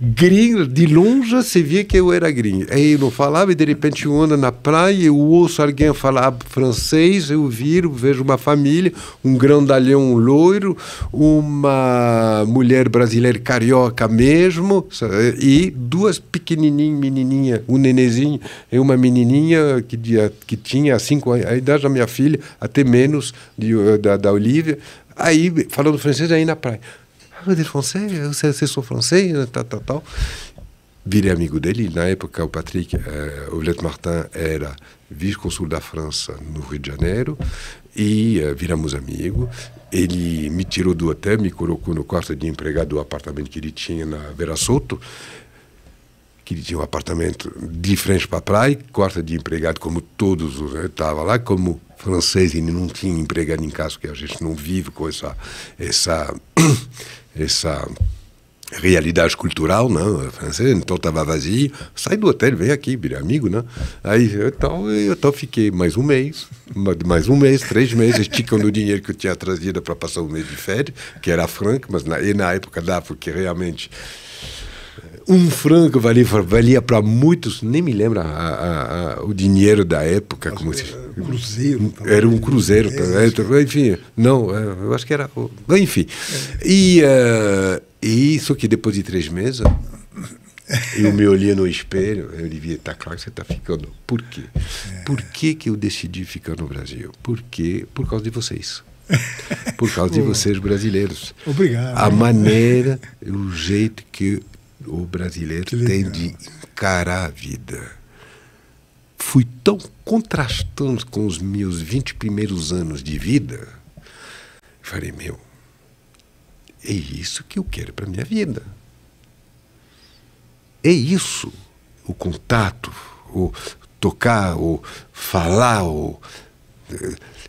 gringo, de longe se via que eu era gringo. Aí eu não falava e de repente eu ando na praia, eu ouço alguém falar francês, eu viro, vejo uma família, um grandalhão loiro, uma mulher brasileira carioca mesmo, e duas pequenininhas, menininha, um nenenzinho e uma menininha que, que tinha cinco anos, a idade da minha filha, até menos, de, eh, da, da Olivia, aí falando francês aí na praia. Vous français Vocês são francês né, Tal, tal, tal. Virei amigo dele. Na época, o Patrick, o eh, Ovelete Martin, era vice-consul da França no Rio de Janeiro e eh, viramos amigo. Ele me tirou do hotel, me colocou no quarto de empregado do apartamento que ele tinha na Vera Soto que ele tinha um apartamento de frente para a praia, quarto de empregado, como todos os. estava né, lá como francês, ele não tinha empregado em casa, que a gente não vive com essa, essa essa realidade cultural, não, né, francês, então estava vazio, sai do hotel, vem aqui, vira amigo, né? Aí eu então, eu então fiquei mais um mês, mais um mês, três meses, esticando o dinheiro que eu tinha trazido para passar um mês de férias, que era franco, mas na, na época dava, porque realmente um franco valia, valia para muitos, nem me lembro a, a, a, o dinheiro da época. Acho como se... Era um cruzeiro. Também. Era um cruzeiro. É então, enfim, não, é, eu acho que era. Enfim. E, uh, isso que depois de três meses, eu me olhei no espelho, eu devia estar tá claro que você está ficando. Por quê? É. Por que, que eu decidi ficar no Brasil? Por quê? Por causa de vocês por causa de vocês brasileiros. Obrigado. A né? maneira, o jeito que o brasileiro tem de encarar a vida. Fui tão contrastando com os meus 20 primeiros anos de vida, falei, meu, é isso que eu quero para minha vida. É isso, o contato, o tocar, o falar, o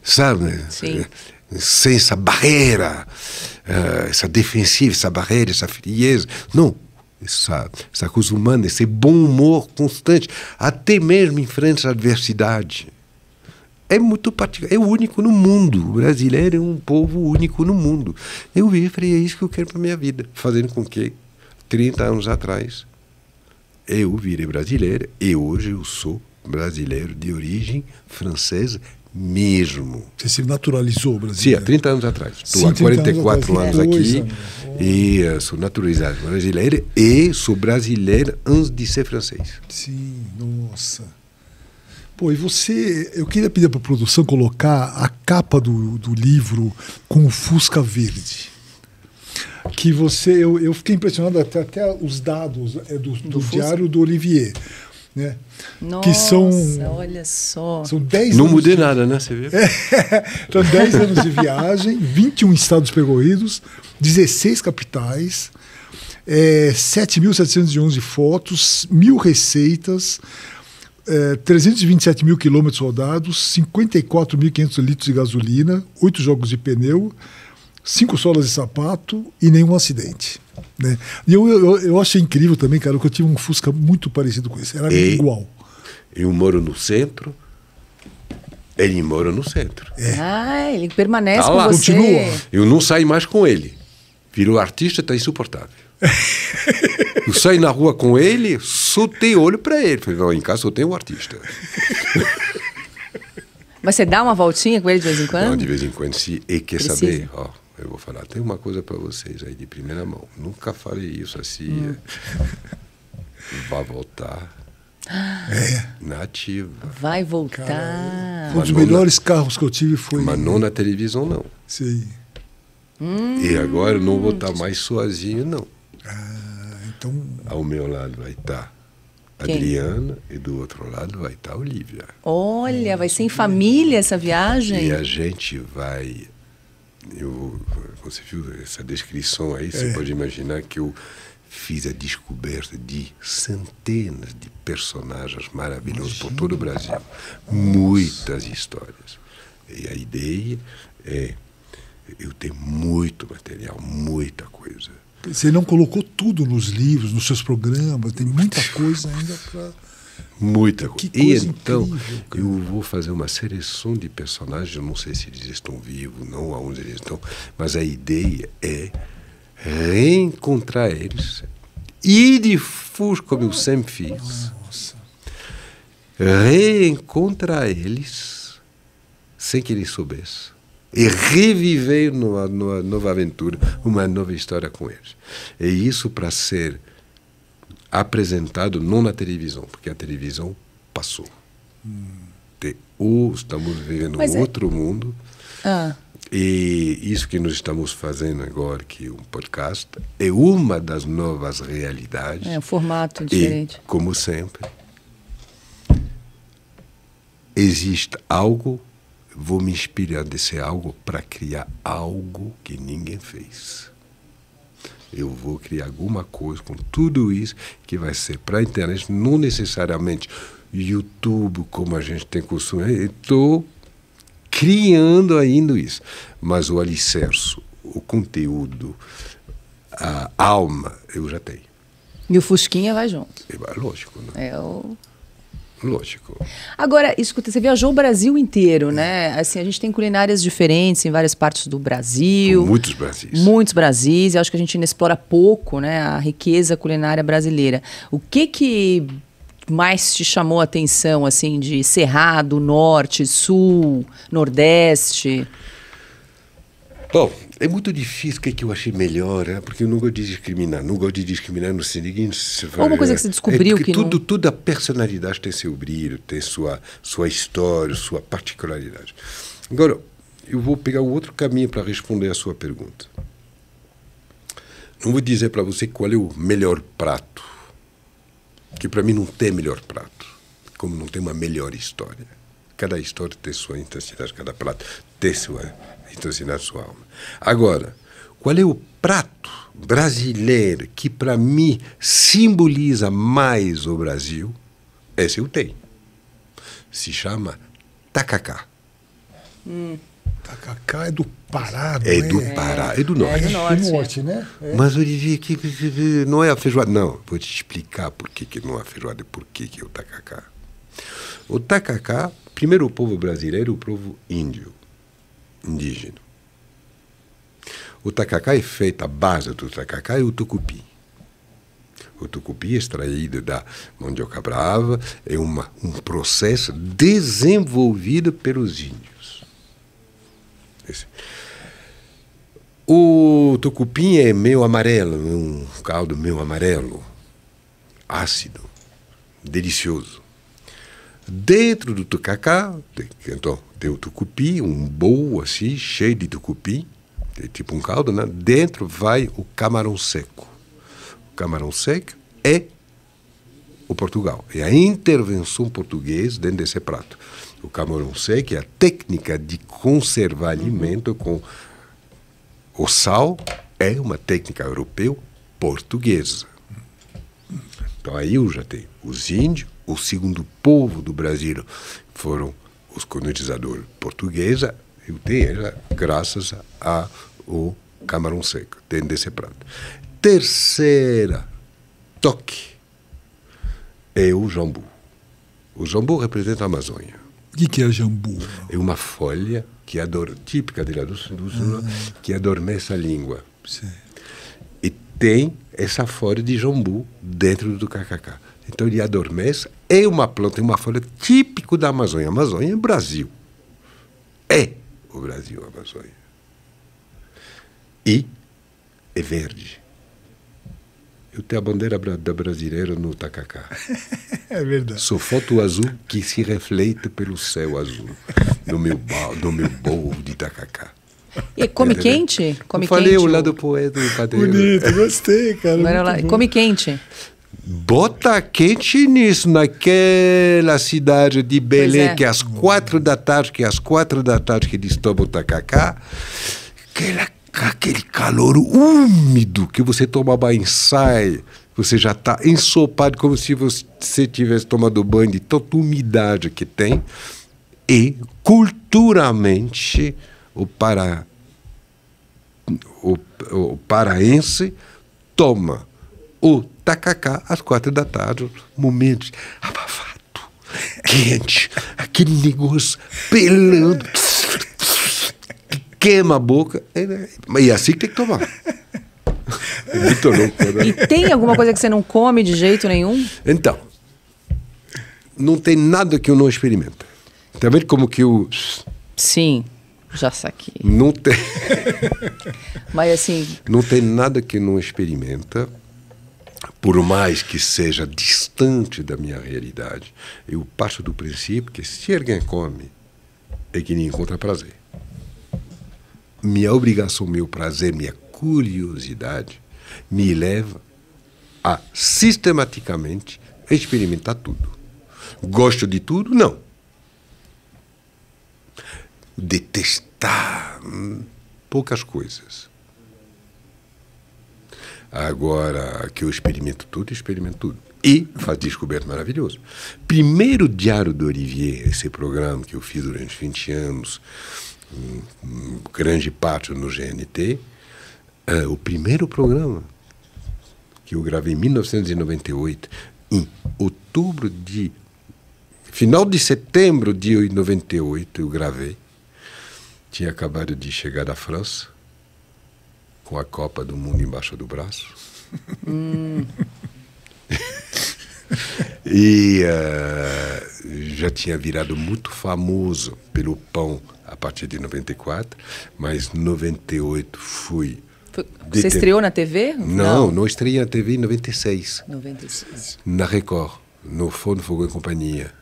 sabe? Sim. Sem essa barreira, eh, essa defensiva, essa barreira, essa frieza. Não, essa, essa coisa humana, esse bom humor constante, até mesmo em frente à adversidade. É muito particular, é único no mundo. O brasileiro é um povo único no mundo. Eu vi e falei, é isso que eu quero para minha vida, fazendo com que 30 anos atrás eu virei brasileiro e hoje eu sou brasileiro de origem francesa mesmo. Você se naturalizou brasileiro? Sim, há 30 né? anos atrás. Estou há 44 anos, anos aqui e sou naturalizado brasileiro e sou brasileiro antes de ser francês. Sim, nossa. Pô, e você, eu queria pedir para a produção colocar a capa do, do livro com o Fusca Verde que você. Eu, eu fiquei impressionado até, até os dados é, do, do, do diário do Olivier né? Nossa, que são. Olha só. São 10 Não mudei nada, né? Você viu? É, então, 10 anos de viagem, 21 estados percorridos, 16 capitais, é, 7.711 fotos, mil receitas. É, 327 mil quilômetros rodados, 54.500 litros de gasolina, 8 jogos de pneu, cinco solas de sapato e nenhum acidente. Né? E eu, eu, eu achei incrível também, cara, que eu tive um Fusca muito parecido com esse. Era e, igual. Eu moro no centro. Ele mora no centro. É. Ah, ele permanece tá com lá. você. Continua. Eu não saio mais com ele. Virou artista, tá insuportável. eu saio na rua com ele, soltei olho para ele. Falei, não, em casa eu tenho o artista. Mas você dá uma voltinha com ele de vez em quando? Não, de vez em quando, se e quer Precisa. saber, ó eu vou falar, tem uma coisa para vocês aí de primeira mão. Nunca falei isso, assim, hum. vai voltar é. Nativa. Vai voltar. um dos melhores carros que eu tive foi... Mas não na televisão, não. Sim. Hum. E agora eu não vou estar tá mais sozinho, não. Ah, então... Ao meu lado vai estar... Tá Quem? Adriana e do outro lado vai estar tá a Olivia. Olha, é, vai ser em família essa viagem? E a gente vai eu, você viu essa descrição aí, é. você pode imaginar que eu fiz a descoberta de centenas de personagens maravilhosos Imagina. por todo o Brasil. Nossa. Muitas histórias. E a ideia é eu tenho muito material, muita coisa. Você não colocou tudo nos livros, nos seus programas, tem muita coisa ainda para Muita coisa. E então, eu vou fazer uma seleção de personagens, eu não sei se eles estão vivos, não aonde eles estão, mas a ideia é reencontrar eles e de fuz, como eu sempre fiz. Nossa. Reencontrar eles sem que eles soubessem. E reviver numa, numa nova aventura, uma nova história com eles. E isso para ser apresentado não na televisão, porque a televisão passou. Hum. ou estamos vivendo Mas um é... outro mundo. Ah. E isso que nós estamos fazendo agora, que é um podcast, é uma das novas realidades. É um formato diferente. E, como sempre, existe algo, vou me inspirar desse algo para criar algo que ninguém fez eu vou criar alguma coisa com tudo isso que vai ser para a internet, não necessariamente YouTube, como a gente tem costume. Estou criando ainda isso. Mas o alicerce, o conteúdo, a alma, eu já tenho. E o Fusquinha vai junto. É, lógico. Né? É o. Lógico. Agora, escuta, você viajou o Brasil inteiro, né? Assim, a gente tem culinárias diferentes em várias partes do Brasil. Com muitos Brasis. Muitos Brasis. e acho que a gente ainda explora pouco, né? A riqueza culinária brasileira. O que que mais te chamou a atenção, assim, de Cerrado, Norte, Sul, Nordeste? Bom, é muito difícil o que, é que eu achei melhor, né? porque eu não gosto de discriminar. Não gosto de discriminar no seguinte. Se Ou Alguma coisa que você descobriu é que. Tudo, não... Toda personalidade tem seu brilho, tem sua, sua história, sua particularidade. Agora, eu vou pegar o outro caminho para responder a sua pergunta. Não vou dizer para você qual é o melhor prato, que para mim não tem melhor prato, como não tem uma melhor história. Cada história tem sua intensidade, cada prato tem sua e então, transcinar sua alma. Agora, qual é o prato brasileiro que para mim simboliza mais o Brasil? Esse eu tenho. Se chama tacacá. Hum. Tacacá é do Pará, é? É do Pará, é, do é, é norte. É do norte, né? é. norte né? Mas eu diria que não é a feijoada. Não, vou te explicar por que, que não é a feijoada e por que, que é o tacacá. O tacacá, primeiro o povo brasileiro, o povo índio indígena. O tacacá é feito, a base do tacacá é o tucupi. O tucupi extraído da mandioca brava é uma, um processo desenvolvido pelos índios. Esse. O tucupim é meio amarelo, é um caldo meio amarelo, ácido, delicioso. Dentro do tacacá, tem, então, tem o tucupi, um bowl assim, cheio de tucupi, é tipo um caldo, né? Dentro vai o camarão seco. O camarão seco é o Portugal. É a intervenção portuguesa dentro desse prato. O camarão seco é a técnica de conservar alimento com o sal, é uma técnica europeu portuguesa. Então aí eu já tenho os índios, o segundo povo do Brasil foram os colonizadores portugueses e tenho graças ao camarão seco, tem desse prato. Terceira toque é o jambu. O jambu representa a Amazônia. O que, que é jambu? É uma folha que ador, típica de lá do sul, ah. que adormece a língua. Sim. E tem essa folha de jambu dentro do cacacá. Então ele adormece é uma planta e é uma folha típico da Amazônia. A Amazônia é Brasil. É o Brasil, a Amazônia. E é verde. Eu tenho a bandeira da brasileira no tacacá. É verdade. Sou foto azul que se reflete pelo céu azul no meu, no meu bowl de tacacá. E come quente? Come eu falei o lado ou... poeta do cadeiro. Bonito, gostei, cara. Come quente. Bota quente nisso, naquela cidade de Belém, é. que é às quatro da tarde, que é às quatro da tarde que eles tomam tacacá, aquela, aquele calor úmido que você toma banho sai, você já está ensopado como se você tivesse tomado banho de tanta umidade que tem. E, culturalmente, o, para, o, o paraense toma o Tacacá às quatro da tarde, momentos abafado, quente, aquele negócio pelando, queima a boca, e é assim que tem que tomar. É muito louco, né? E tem alguma coisa que você não come de jeito nenhum? Então, não tem nada que eu não experimente. Tá vendo como que o... Sim, já saquei. Não tem... Mas assim... Não tem nada que não experimenta, por mais que seja distante da minha realidade, eu parto do princípio que se alguém come, é que nem encontra prazer. Minha obrigação, meu prazer, minha curiosidade me leva a sistematicamente experimentar tudo. Gosto de tudo? Não. Detestar hum, poucas coisas. Agora que eu experimento tudo, experimento tudo. E faz descoberto maravilhoso. Primeiro Diário do Olivier, esse programa que eu fiz durante 20 anos, um, um grande pátio no GNT, é o primeiro programa que eu gravei em 1998, em outubro de. Final de setembro de 98 eu gravei. Tinha acabado de chegar da França com a Copa do Mundo embaixo do braço. Hum. e uh, já tinha virado muito famoso pelo pão a partir de 94, mas 98 fui. você estreou na TV? Não, não, não estreiei na TV em 96. 96. Na Record, no Fogo e Companhia,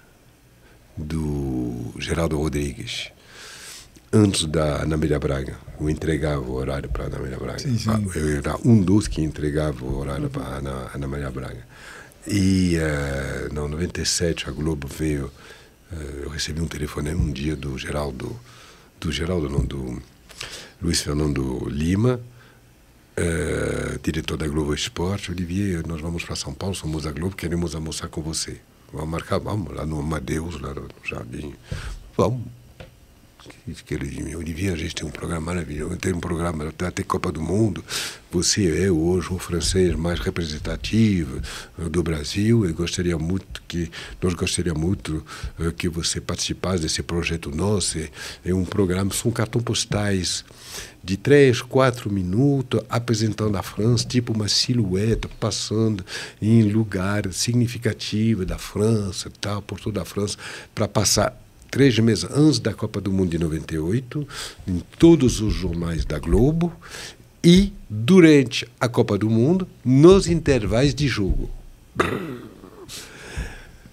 do Geraldo Rodrigues, antes da Ana Braga eu entregava o horário para Ana Maria Braga. Sim, sim. Ah, eu era um dos que entregava o horário para Ana, Ana Maria Braga. E uh, no 97 a Globo veio. Uh, eu recebi um telefonema um dia do Geraldo, do Geraldo não do Luiz Fernando Lima, uh, diretor da Globo Esporte. Olivier, nós vamos para São Paulo, somos a Globo, queremos almoçar com você. Vamos marcar, vamos lá no Amadeus, lá no Jardim. Vamos que ele de mim. a gente tem um programa maravilhoso, tem um programa, até Copa do Mundo. Você é hoje o francês mais representativo eh, do Brasil. Eu gostaria muito que, nós gostaríamos muito eh, que você participasse desse projeto nosso. É um programa, são cartões postais de três, quatro minutos apresentando a França, tipo uma silhueta passando em lugar significativo da França, tal, por toda a França, para passar três meses antes da Copa do Mundo de 98, em todos os jornais da Globo e durante a Copa do Mundo, nos intervalos de jogo.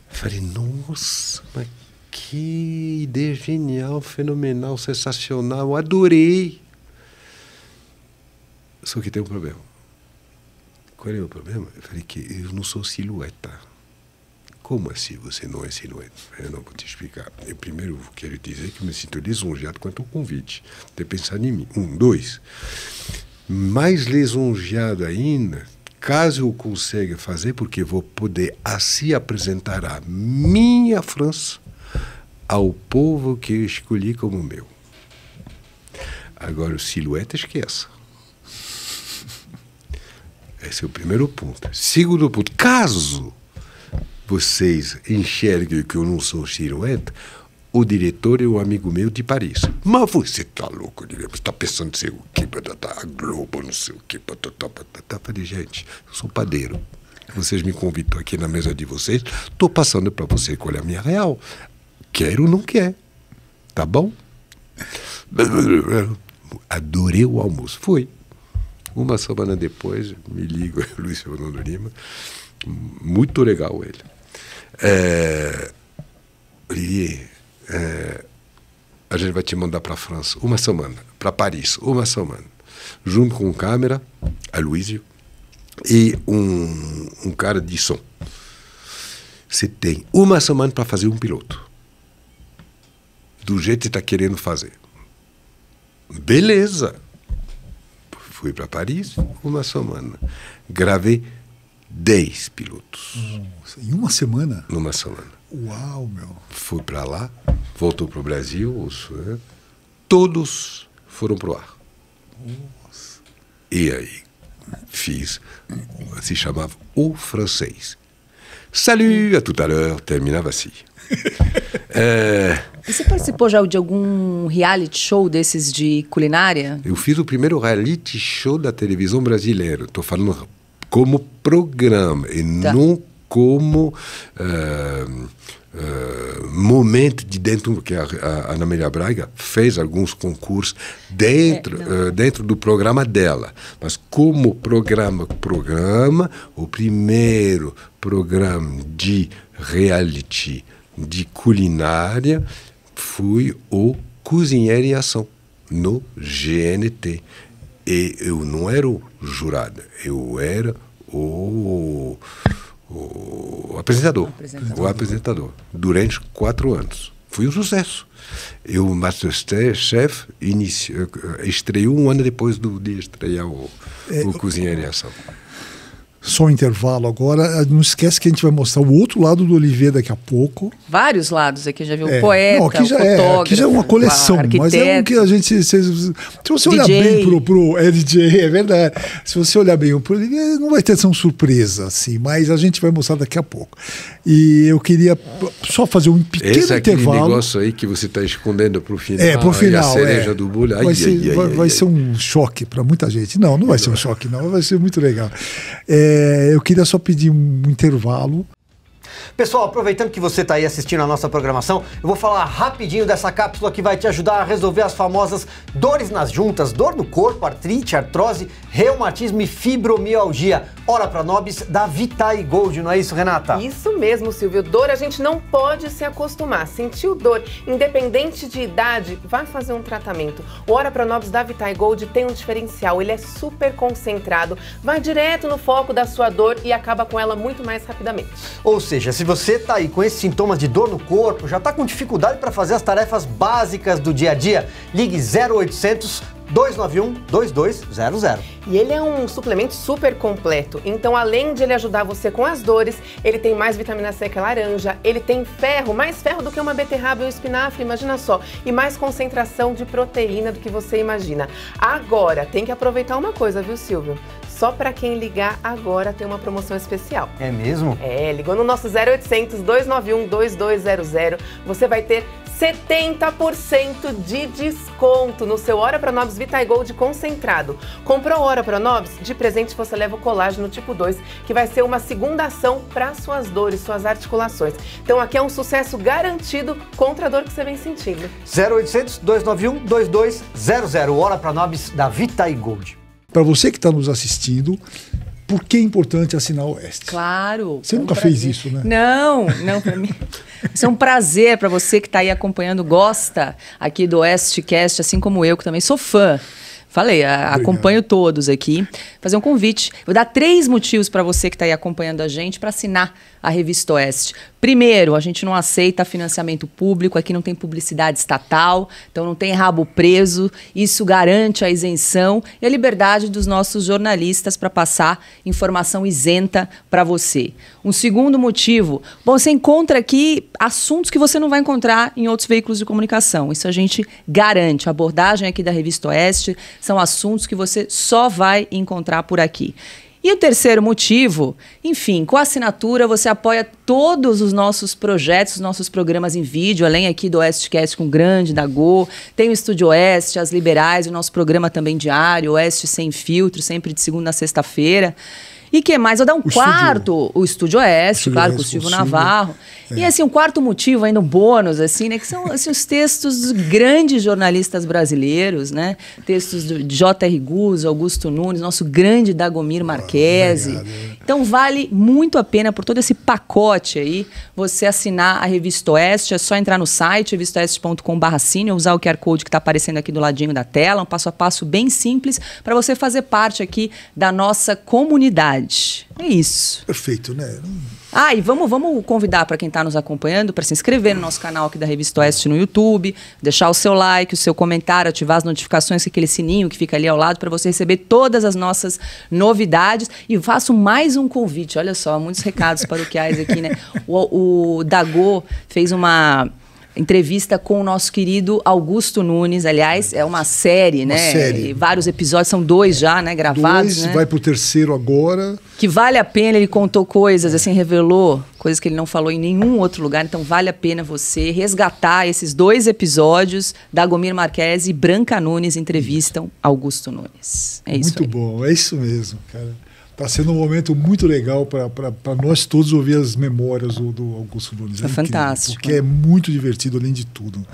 Falei, nossa, mas que ideia genial, fenomenal, sensacional, adorei. Só que tem um problema. Qual é o problema? Eu falei que eu não sou silhueta. Como assim você não é silhueta? Eu é, não vou te explicar. Eu primeiro quero dizer que me sinto lisonjeado quanto ao convite. De pensar em mim. Um, dois. Mais lisonjeado ainda, caso eu consiga fazer, porque vou poder assim apresentar a minha França ao povo que eu escolhi como meu. Agora, o silhueta esqueça. Esse é o primeiro ponto. Segundo ponto, caso vocês enxerguem que eu não sou silhueta, o diretor é um amigo meu de Paris. Mas você está louco, você Está pensando em ser o que, a Globo, não sei o que, patatá, patatá. Falei, gente, eu sou padeiro. Vocês me convidam aqui na mesa de vocês, Estou passando para você qual é a minha real. Quero ou não quer, tá bom? Adorei o almoço, fui. Uma semana depois, me liga Luiz Fernando Lima, muito legal ele. É, e é, a gente vai te mandar para a França uma semana, para Paris uma semana, junto com o câmera, a Luísio, e um, um cara de som. Você tem uma semana para fazer um piloto. Do jeito que está querendo fazer. Beleza! Fui para Paris uma semana. Gravei 10 pilotos. Nossa, em uma semana? Numa semana. Uau, meu. Fui para lá, voltou para o Brasil, todos foram para o ar. Nossa. E aí, fiz, se chamava O Francês. Salut, a tout à l'heure, terminava assim. é... você participou já de algum reality show desses de culinária? Eu fiz o primeiro reality show da televisão brasileira. Estou falando como programa e tá. não como uh, uh, momento de dentro, porque a, a, Ana Maria Braga fez alguns concursos dentro, é, uh, dentro do programa dela, mas como programa, programa, o primeiro programa de reality de culinária foi o Cozinheiro em Ação, no GNT. E eu não era o jurado, eu era o, o apresentador, apresentador, O apresentador. Durante quatro anos. Foi um sucesso. E o Masterchef chefe eh, estreou um ano depois do, de estrear o, é, o Cozinha em Ação. Só um intervalo agora. Ah, não esquece que a gente vai mostrar o outro lado do Olivier daqui a pouco. Vários lados aqui, já viu? É. Poeta, não, aqui já É, aqui já é uma coleção, mas é um que a gente. Se, se você olhar DJ. bem pro, pro é é verdade. Se você olhar bem pro Olivier, não vai ter tão surpresa, assim, mas a gente vai mostrar daqui a pouco. E eu queria só fazer um pequeno Esse é intervalo. Esse negócio aí que você está escondendo pro final. É, pro final. a cereja é. do bolo. Vai, ser, ai, vai, ai, vai ser um choque para muita gente. Não, não vai ser um choque, não. Vai ser muito legal. É. É, eu queria só pedir um intervalo Pessoal, aproveitando que você está aí assistindo a nossa programação, eu vou falar rapidinho dessa cápsula que vai te ajudar a resolver as famosas dores nas juntas, dor no corpo, artrite, artrose, reumatismo e fibromialgia. Hora para nobres da Vitae Gold, não é isso, Renata? Isso mesmo, Silvio. Dor a gente não pode se acostumar. Sentiu dor, independente de idade, vai fazer um tratamento. O Hora para nobres da Vitae Gold tem um diferencial, ele é super concentrado, vai direto no foco da sua dor e acaba com ela muito mais rapidamente. Ou seja, se você está aí com esses sintomas de dor no corpo, já está com dificuldade para fazer as tarefas básicas do dia a dia, ligue 0800 291 2200. E ele é um suplemento super completo. Então, além de ele ajudar você com as dores, ele tem mais vitamina C que a é laranja, ele tem ferro, mais ferro do que uma beterraba e espinafre, imagina só, e mais concentração de proteína do que você imagina. Agora, tem que aproveitar uma coisa, viu, Silvio? Só para quem ligar agora tem uma promoção especial. É mesmo? É, ligou no nosso 0800 291 2200, você vai ter 70% de desconto no seu Hora Pronobis Gold concentrado. Comprou Hora Pronobis? De presente você leva o colágeno tipo 2, que vai ser uma segunda ação para suas dores, suas articulações. Então aqui é um sucesso garantido contra a dor que você vem sentindo. 0800 291 2200, Hora Pronobis da Gold para você que está nos assistindo, por que é importante assinar o Oeste? Claro. Você é um nunca prazer. fez isso, né? Não, não para mim. Isso é um prazer para você que está aí acompanhando, gosta aqui do Oeste Cast, assim como eu, que também sou fã. Falei, acompanho todos aqui. Fazer um convite. Vou dar três motivos para você que está aí acompanhando a gente para assinar a Revista Oeste. Primeiro, a gente não aceita financiamento público, aqui não tem publicidade estatal, então não tem rabo preso. Isso garante a isenção e a liberdade dos nossos jornalistas para passar informação isenta para você. Um segundo motivo, bom, você encontra aqui assuntos que você não vai encontrar em outros veículos de comunicação. Isso a gente garante. A abordagem aqui da Revista Oeste são assuntos que você só vai encontrar por aqui. E o terceiro motivo, enfim, com a assinatura você apoia todos os nossos projetos, os nossos programas em vídeo, além aqui do Oestcast com Grande, da Go, tem o Estúdio Oeste, as Liberais, o nosso programa também diário, Oeste Sem Filtro, sempre de segunda a sexta-feira. E que mais? Vou dar um o quarto, estúdio. Né? o Estúdio Oeste, o claro, com o Silvio Navarro. É. E assim, um quarto motivo, ainda um bônus, assim, né? Que são assim, os textos dos grandes jornalistas brasileiros, né? Textos do J.R. Guz, Augusto Nunes, nosso grande Dagomir Marquese. Ah, então vale muito a pena por todo esse pacote aí você assinar a Revista Oeste. É só entrar no site revistaoeste.com/cine ou usar o QR Code que está aparecendo aqui do ladinho da tela, um passo a passo bem simples para você fazer parte aqui da nossa comunidade verdade. É isso. Perfeito, né? Ah, e vamos, vamos convidar para quem está nos acompanhando para se inscrever no nosso canal aqui da Revista Oeste no YouTube, deixar o seu like, o seu comentário, ativar as notificações, aquele sininho que fica ali ao lado para você receber todas as nossas novidades. E faço mais um convite, olha só, muitos recados paroquiais aqui, né? O, o Dagô fez uma entrevista com o nosso querido Augusto Nunes. Aliás, é uma série, uma né? Série. vários episódios, são dois já, né? Gravados. Dois, né? vai pro terceiro agora. Que vale a pena, ele contou coisas, assim, revelou coisas que ele não falou em nenhum outro lugar. Então vale a pena você resgatar esses dois episódios da Gomir Marques e Branca Nunes entrevistam Augusto Nunes. É isso Muito aí. bom, é isso mesmo, cara. Está sendo um momento muito legal para nós todos ouvir as memórias do, do Augusto Nunes. É, tá fantástico. Porque é muito divertido, além de tudo.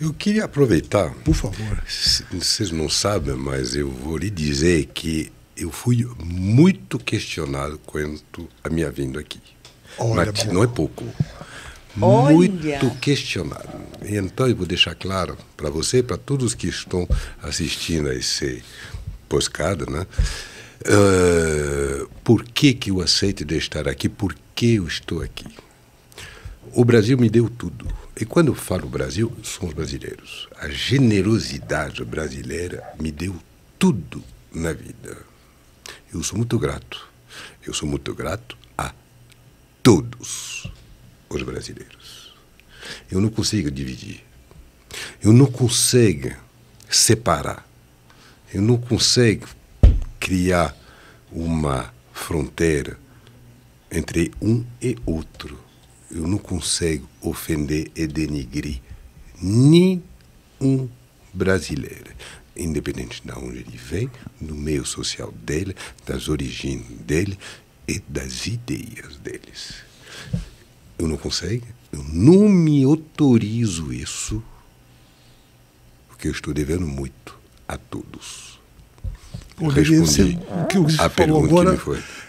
Eu queria aproveitar. Por favor. Vocês não sabem, mas eu vou lhe dizer que eu fui muito questionado quanto a minha vinda aqui. Olha, mas, não é pouco. Olha. Muito questionado. Então, eu vou deixar claro para você, e para todos que estão assistindo a esse poscado, né? Ah, por que, que eu aceito de estar aqui? Por que eu estou aqui? O Brasil me deu tudo. E quando eu falo Brasil, são os brasileiros. A generosidade brasileira me deu tudo na vida. Eu sou muito grato. Eu sou muito grato a todos os brasileiros. Eu não consigo dividir. Eu não consigo separar. Eu não consigo criar uma fronteira entre um e outro. Eu não consigo ofender e denigrir nenhum brasileiro, independente de onde ele vem, do meio social dele, das origens dele e das ideias deles. Eu não consigo, eu não me autorizo isso, porque eu estou devendo muito a todos. O que você a falou agora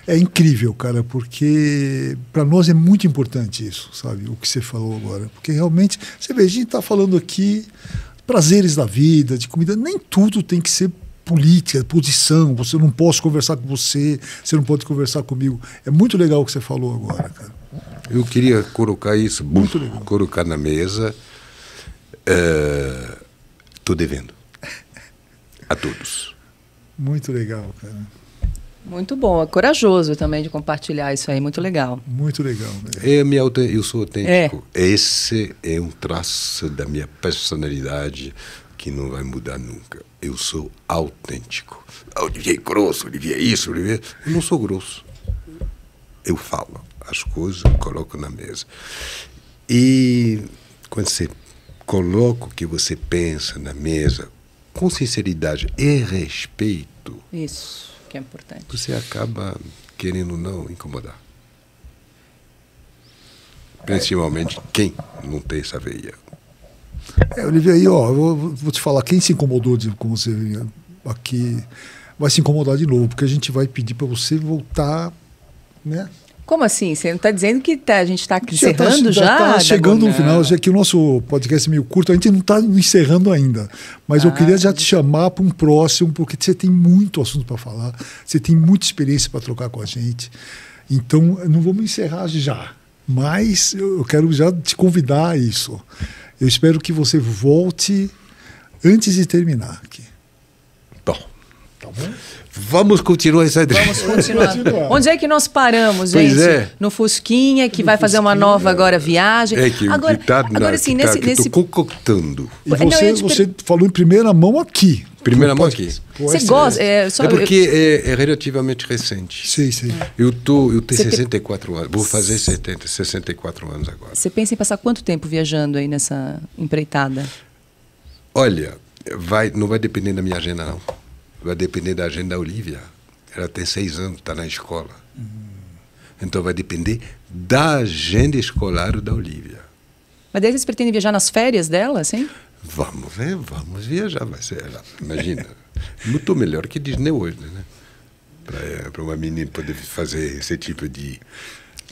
é incrível, cara, porque para nós é muito importante isso, sabe? O que você falou agora. Porque realmente, você vê, a gente está falando aqui prazeres da vida, de comida, nem tudo tem que ser política, posição, você não posso conversar com você, você não pode conversar comigo. É muito legal o que você falou agora, cara. Eu queria colocar isso, muito buf, legal. colocar na mesa. Estou uh, devendo a todos. Muito legal, cara. Muito bom, é corajoso também de compartilhar isso aí, muito legal. Muito legal. Né? É eu sou autêntico. É. Esse é um traço da minha personalidade que não vai mudar nunca. Eu sou autêntico. ir ah, grosso, Olivier isso, Olivier. Eu não sou grosso. Eu falo as coisas, coloco na mesa. E quando você coloca o que você pensa na mesa, com sinceridade e respeito. Isso, que é importante. Você acaba, querendo não, incomodar. Principalmente quem não tem essa veia. É, Olivia, aí, ó, eu vou te falar, quem se incomodou de, com você aqui vai se incomodar de novo, porque a gente vai pedir para você voltar, né? Como assim? Você não está dizendo que tá, a gente está tá encerrando já? Está tá chegando no final. Já que o nosso podcast é meio curto, a gente não está encerrando ainda. Mas ah, eu queria já te chamar para um próximo, porque você tem muito assunto para falar, você tem muita experiência para trocar com a gente. Então, não vamos encerrar já, mas eu quero já te convidar a isso. Eu espero que você volte antes de terminar aqui. Tá Vamos continuar essa aí. Vamos continuar. Onde é que nós paramos, pois gente? É. No Fusquinha, que no vai fazer Fusquinha. uma nova agora viagem. É que, agora, tá, agora sim, tá, nesse, nesse... concoctando. E você, Não, você falou em primeira mão aqui. Primeira mão aqui. Você gosta? É, só, é porque eu... é, é, relativamente recente. Sim, sim. Eu, tô, eu tenho você 64 anos, vou fazer 70, 64 anos agora. Você pensa em passar quanto tempo viajando aí nessa empreitada? Olha, vai, não vai depender da minha agenda, não vai depender da agenda da Olivia. Ela tem seis anos, está na escola. Uhum. Então vai depender da agenda escolar da Olivia. Mas eles vocês pretendem viajar nas férias dela, sim? Vamos, ver, vamos viajar, vai ser, imagina. muito melhor que Disney hoje, né? Para uma menina poder fazer esse tipo de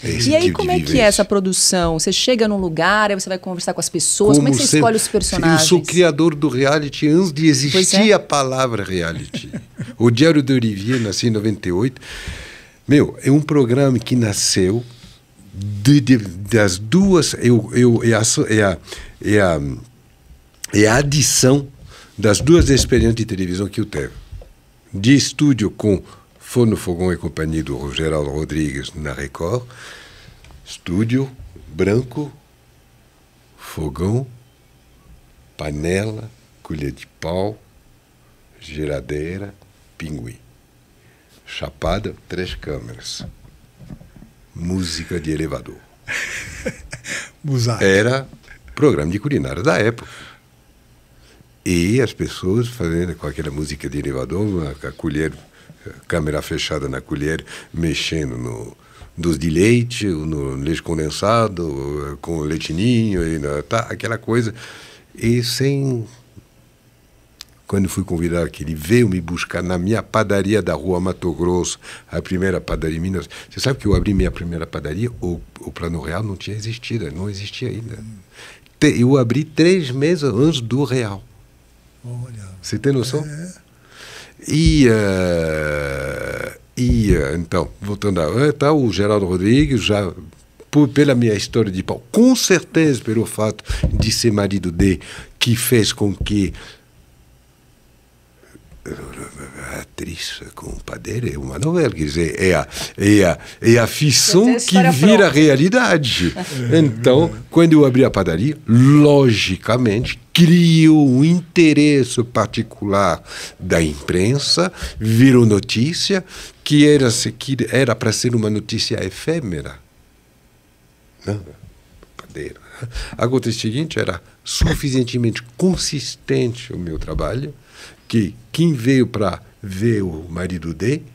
é esse e aí, tipo como é que é essa produção? Você chega num lugar, aí você vai conversar com as pessoas, como, como é que você escolhe os personagens? Eu sou criador do reality antes de existir é. a palavra reality. o Diário de Olivier, nasci em 98. Meu, é um programa que nasceu de, de, das duas. Eu, eu, é, a, é, a, é, a, é a adição das duas experiências de televisão que eu teve. De estúdio com no fogão e companhia do Geraldo Rodrigues na Record, estúdio, branco, fogão, panela, colher de pau, geladeira, pinguim. Chapada, três câmeras. Música de elevador. Era programa de culinária da época. E as pessoas fazendo com aquela música de elevador, a colher câmera fechada na colher, mexendo no dos de leite, no leite condensado, com leitinho, e tá, aquela coisa. E sem. Quando fui convidado que ele veio me buscar na minha padaria da rua Mato Grosso, a primeira padaria em Minas. Você sabe que eu abri minha primeira padaria, o, o Plano Real não tinha existido, não existia ainda. Eu abri três meses antes do Real. Olha. Você tem noção? É. E, uh, e uh, então, voltando a. É, tá, o Geraldo Rodrigues já por, pela minha história de pau, com certeza pelo fato de ser marido de, que fez com que atriz compadre é uma novela, quer dizer, é a, é a, é a ficção que vira pronta. realidade. então, quando eu abri a padaria, logicamente, criou um interesse particular da imprensa, virou notícia, que era que era para ser uma notícia efêmera. Não, né? Agora, o seguinte, era suficientemente consistente o meu trabalho, que quem veio para ver o marido dele,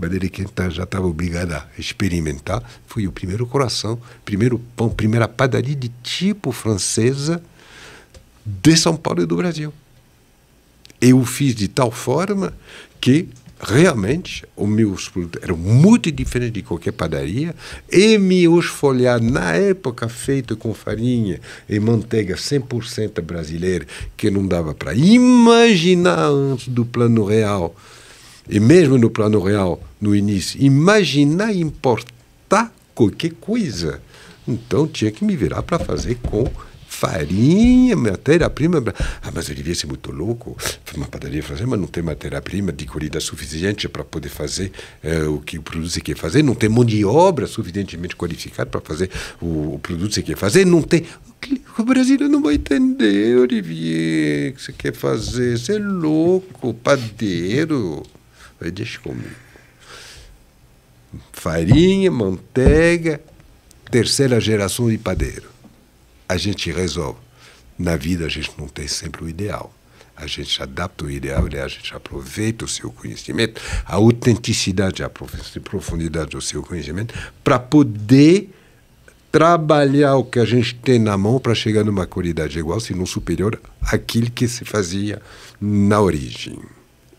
ele que tá, já estava obrigada a experimentar, foi o primeiro coração, primeiro pão, primeira padaria de tipo francesa de São Paulo e do Brasil. Eu fiz de tal forma que realmente os meus produtos eram muito diferentes de qualquer padaria e me folhados na época feito com farinha e manteiga 100% brasileira que não dava para imaginar antes do plano real e mesmo no plano real no início imaginar importar qualquer coisa então tinha que me virar para fazer com farinha, matéria-prima. Ah, mas eu devia ser muito louco. Uma padaria francesa, mas não tem matéria-prima de colhida suficiente para poder fazer eh, o que o produto se quer fazer, não tem mão de obra suficientemente qualificada para fazer o, o produto se quer fazer, não tem. O Brasil não vai entender, Olivier, o que você quer fazer. Você é louco, padeiro. Vai, deixa comigo. Farinha, manteiga, terceira geração de padeiro a gente resolve. Na vida, a gente não tem sempre o ideal. A gente adapta o ideal, né? a gente aproveita o seu conhecimento, a autenticidade, a profundidade do seu conhecimento, para poder trabalhar o que a gente tem na mão para chegar numa qualidade igual, se não superior, àquilo que se fazia na origem.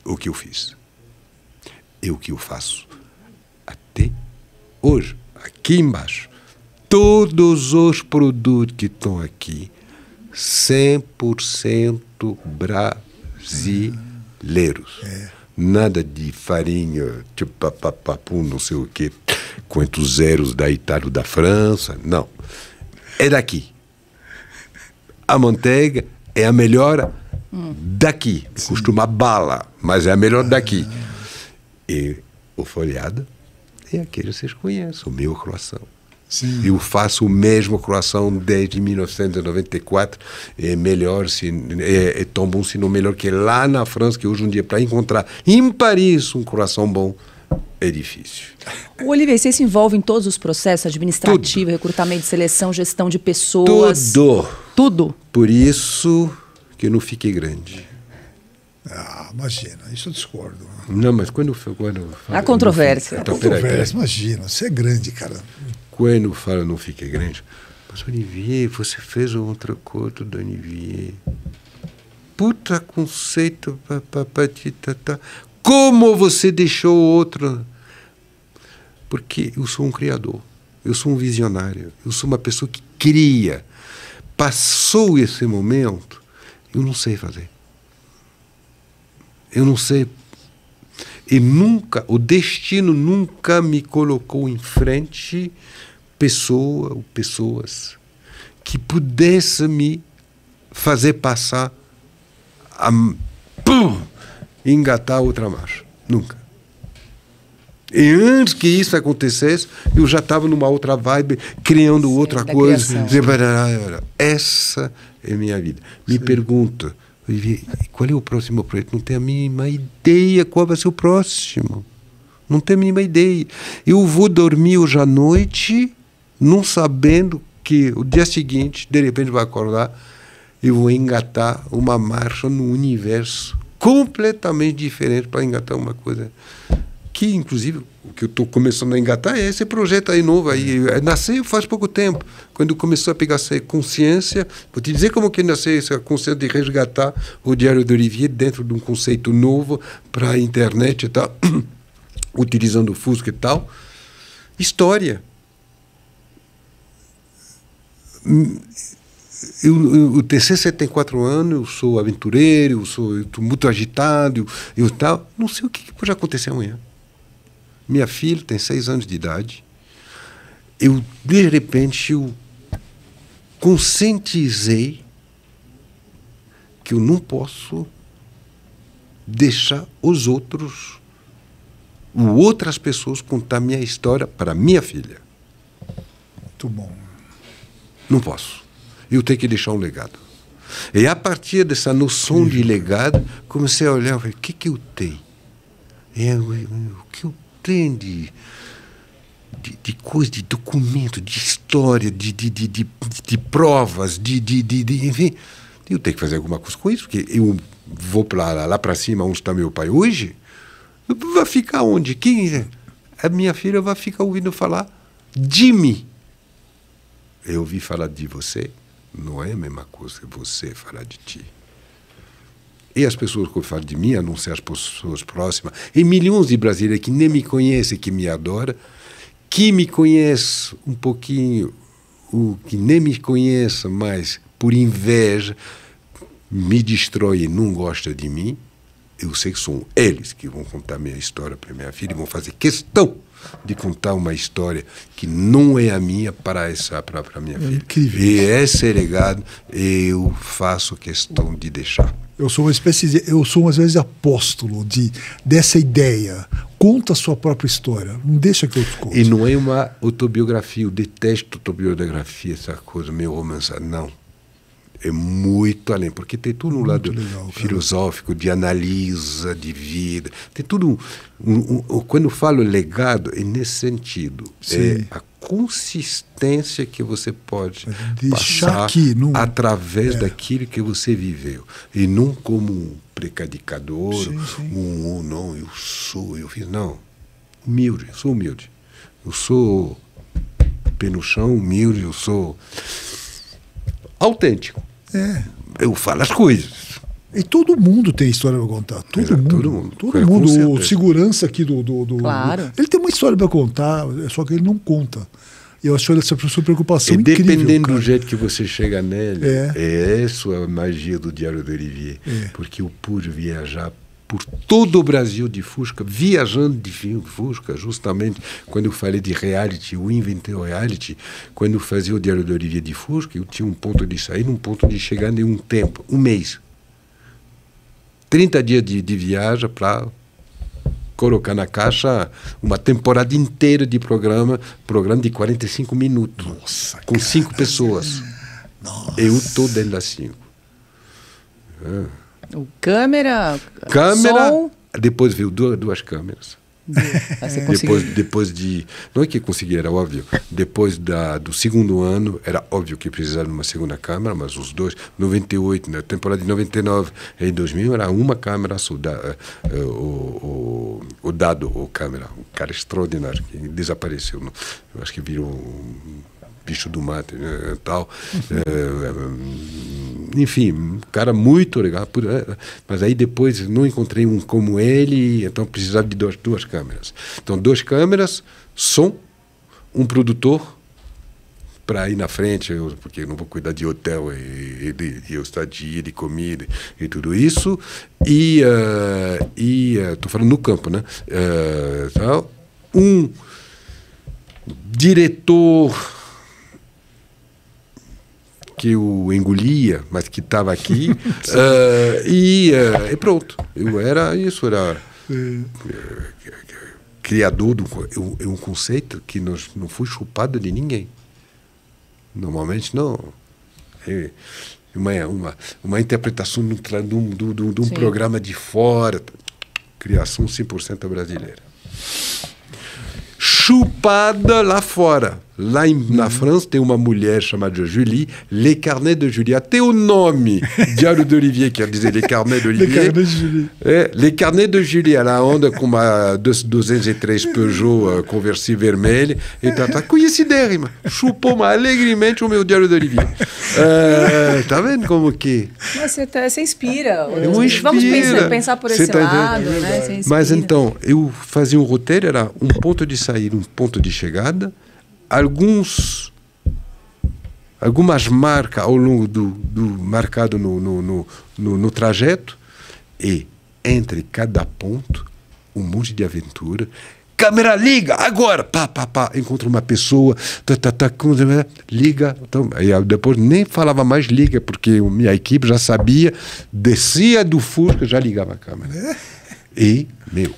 O que eu fiz. E o que eu faço até hoje, aqui embaixo todos os produtos que estão aqui, 100% brasileiros. É. Nada de farinha, tipo papapapu não sei o quê, quantos zeros da Itália ou da França, não. É daqui. A manteiga é a melhor daqui. Sim. Costuma bala, mas é a melhor daqui. E o folhado é aquele que vocês conhecem, o meu croissant. Sim. Eu faço o mesmo croissant desde 1994. É melhor, se, é, é, tão bom, se não melhor que lá na França, que hoje em dia, para encontrar em Paris um coração bom, é difícil. O Olivier, você se envolve em todos os processos administrativo, Tudo. recrutamento, seleção, gestão de pessoas? Tudo. Tudo. Por isso que eu não fiquei grande. Ah, imagina, isso eu discordo. Não, mas quando. quando a controvérsia. Então, controvérsia, imagina, você é grande, cara. Quando fala não fique grande, mas Olivier, você fez um outro coto do Olivier. Puta conceito, papapatitata. Como você deixou outro? Porque eu sou um criador, eu sou um visionário, eu sou uma pessoa que cria. Passou esse momento, eu não sei fazer. Eu não sei. E nunca, o destino nunca me colocou em frente pessoa ou pessoas que pudesse me fazer passar a pum, engatar outra marcha. Nunca. E antes que isso acontecesse, eu já estava numa outra vibe, criando Sim, outra coisa. Criação. Essa é minha vida. Me Sim. pergunta, qual é o próximo projeto? Não tenho a mínima ideia qual vai ser o próximo. Não tenho a mínima ideia. Eu vou dormir hoje à noite não sabendo que o dia seguinte, de repente, vai acordar e vou engatar uma marcha no universo completamente diferente para engatar uma coisa que, inclusive, o que eu estou começando a engatar é esse projeto aí novo aí. É. É, nasceu faz pouco tempo, quando começou a pegar essa consciência. Vou te dizer como que nasceu essa consciência de resgatar o Diário do Olivier dentro de um conceito novo para a internet e tal, utilizando o Fusca e tal. História eu, eu, eu tenho 64 anos, eu sou aventureiro, eu sou eu muito agitado, eu, eu tal. Não sei o que, que pode acontecer amanhã. Minha filha tem 6 anos de idade. Eu, de repente, eu conscientizei que eu não posso deixar os outros, ou outras pessoas contar minha história para minha filha. Muito bom. Não posso. Eu tenho que deixar um legado. E a partir dessa noção de legado, comecei a olhar, o que, que eu tenho? o que eu tenho de, de, de coisa, de documento, de história, de, de, de, de, de provas, de, de, de, de, enfim. Eu tenho que fazer alguma coisa com isso, porque eu vou lá, lá para cima, onde está meu pai hoje, vai ficar onde? Quem? É? A minha filha vai ficar ouvindo falar de mim eu ouvi falar de você, não é a mesma coisa que você falar de ti. E as pessoas que falam de mim, a não ser as pessoas próximas, e milhões de brasileiros que nem me conhecem, que me adoram, que me conhece um pouquinho, o que nem me conhece, mas por inveja, me destrói e não gosta de mim, eu sei que são eles que vão contar minha história para minha filha e vão fazer questão de contar uma história que não é a minha para essa para a minha é Incrível. E esse é legado eu faço questão de deixar. Eu sou uma espécie de, eu sou às vezes apóstolo de dessa ideia. Conta a sua própria história, não deixa que eu te conte. E não é uma autobiografia, eu detesto autobiografia, essa coisa meio romance não é muito além, porque tem tudo um muito lado legal, filosófico, de analisa, de vida. Tem tudo. Um, um, um, quando eu falo legado, é nesse sentido. É sim. É a consistência que você pode Deixar aqui, num... através é. daquilo que você viveu. E não como um precadicador, sim, sim. um, oh, não, eu sou, eu fiz. Não. Humilde, sou humilde. Eu sou pé no chão, humilde, eu sou autêntico. É. Eu falo as coisas. E todo mundo tem história para contar. Todo é, mundo. Todo mundo. Todo é, mundo. O segurança aqui do. do, do claro. Do, ele tem uma história para contar, só que ele não conta. Eu acho essa sua preocupação e incrível. Dependendo cara. do jeito que você chega nele, é, é essa é a magia do Diário do Olivier. É. Porque eu pude viajar por todo o Brasil de Fusca, viajando de Fusca, justamente quando eu falei de reality, eu inventei o reality, quando eu fazia o Diário do Olivia de Fusca, eu tinha um ponto de sair, um ponto de chegar, em um tempo, um mês. 30 dias de, de viagem para colocar na caixa uma temporada inteira de programa, programa de 45 minutos, Nossa, com cara. cinco pessoas. Nossa. Eu estou dentro das cinco. Ah. O câmera, câmera som. Depois veio duas, duas câmeras. Você depois, depois de. Não é que consegui, era óbvio. Depois da, do segundo ano, era óbvio que precisava de uma segunda câmera, mas os dois, 98, na né, temporada de 99 e 2000, era uma câmera só. Da, eh, eh, o, o, o, dado, o câmera, um cara extraordinário, que desapareceu. Não? Eu acho que virou. Um, bicho do mato eh, tal. é, enfim, cara muito legal. Mas aí depois não encontrei um como ele, então precisava de duas, duas câmeras. Então, duas câmeras, som, um produtor para ir na frente, eu, porque eu não vou cuidar de hotel e, de, de estadia, de comida e tudo isso. E uh, e uh, tô falando no campo, né? Uh, um diretor que eu engolia, mas que estava aqui. uh, e, uh, e, pronto, eu era isso, era eh, criador de um, um, conceito que não não foi chupado de ninguém. Normalmente não. É uma, uma, uma interpretação de um, do, do, do um programa de fora. Criação 100% brasileira. Chupada lá fora Lá em, uhum. na França tem uma mulher chamada Julie, Les Carnets de Julie. Até o nome, Diário de Olivier, quer dizer Les Carnets de Olivier. Les Carnets de Julie. É, Les Carnets de Julie. Ela anda com uma 203 Peugeot uh, eh, conversível vermelha e tá, tá conhecidérrima. Chupou alegremente o meu Diário de Olivier. Uh, eh, tá vendo como que... Mas você, tá, você inspira. Eu Vamos inspira. pensar, por esse tá lado, né? Mas então, eu fazia um roteiro, era um ponto de saída, um ponto de chegada alguns algumas marcas ao longo do, do marcado no, no, no, no, no trajeto e entre cada ponto um monte de aventura câmera liga agora pá pá pá encontra uma pessoa tá, tá, tá, liga então e depois nem falava mais liga porque minha equipe já sabia descia do fusca já ligava a câmera é? e meu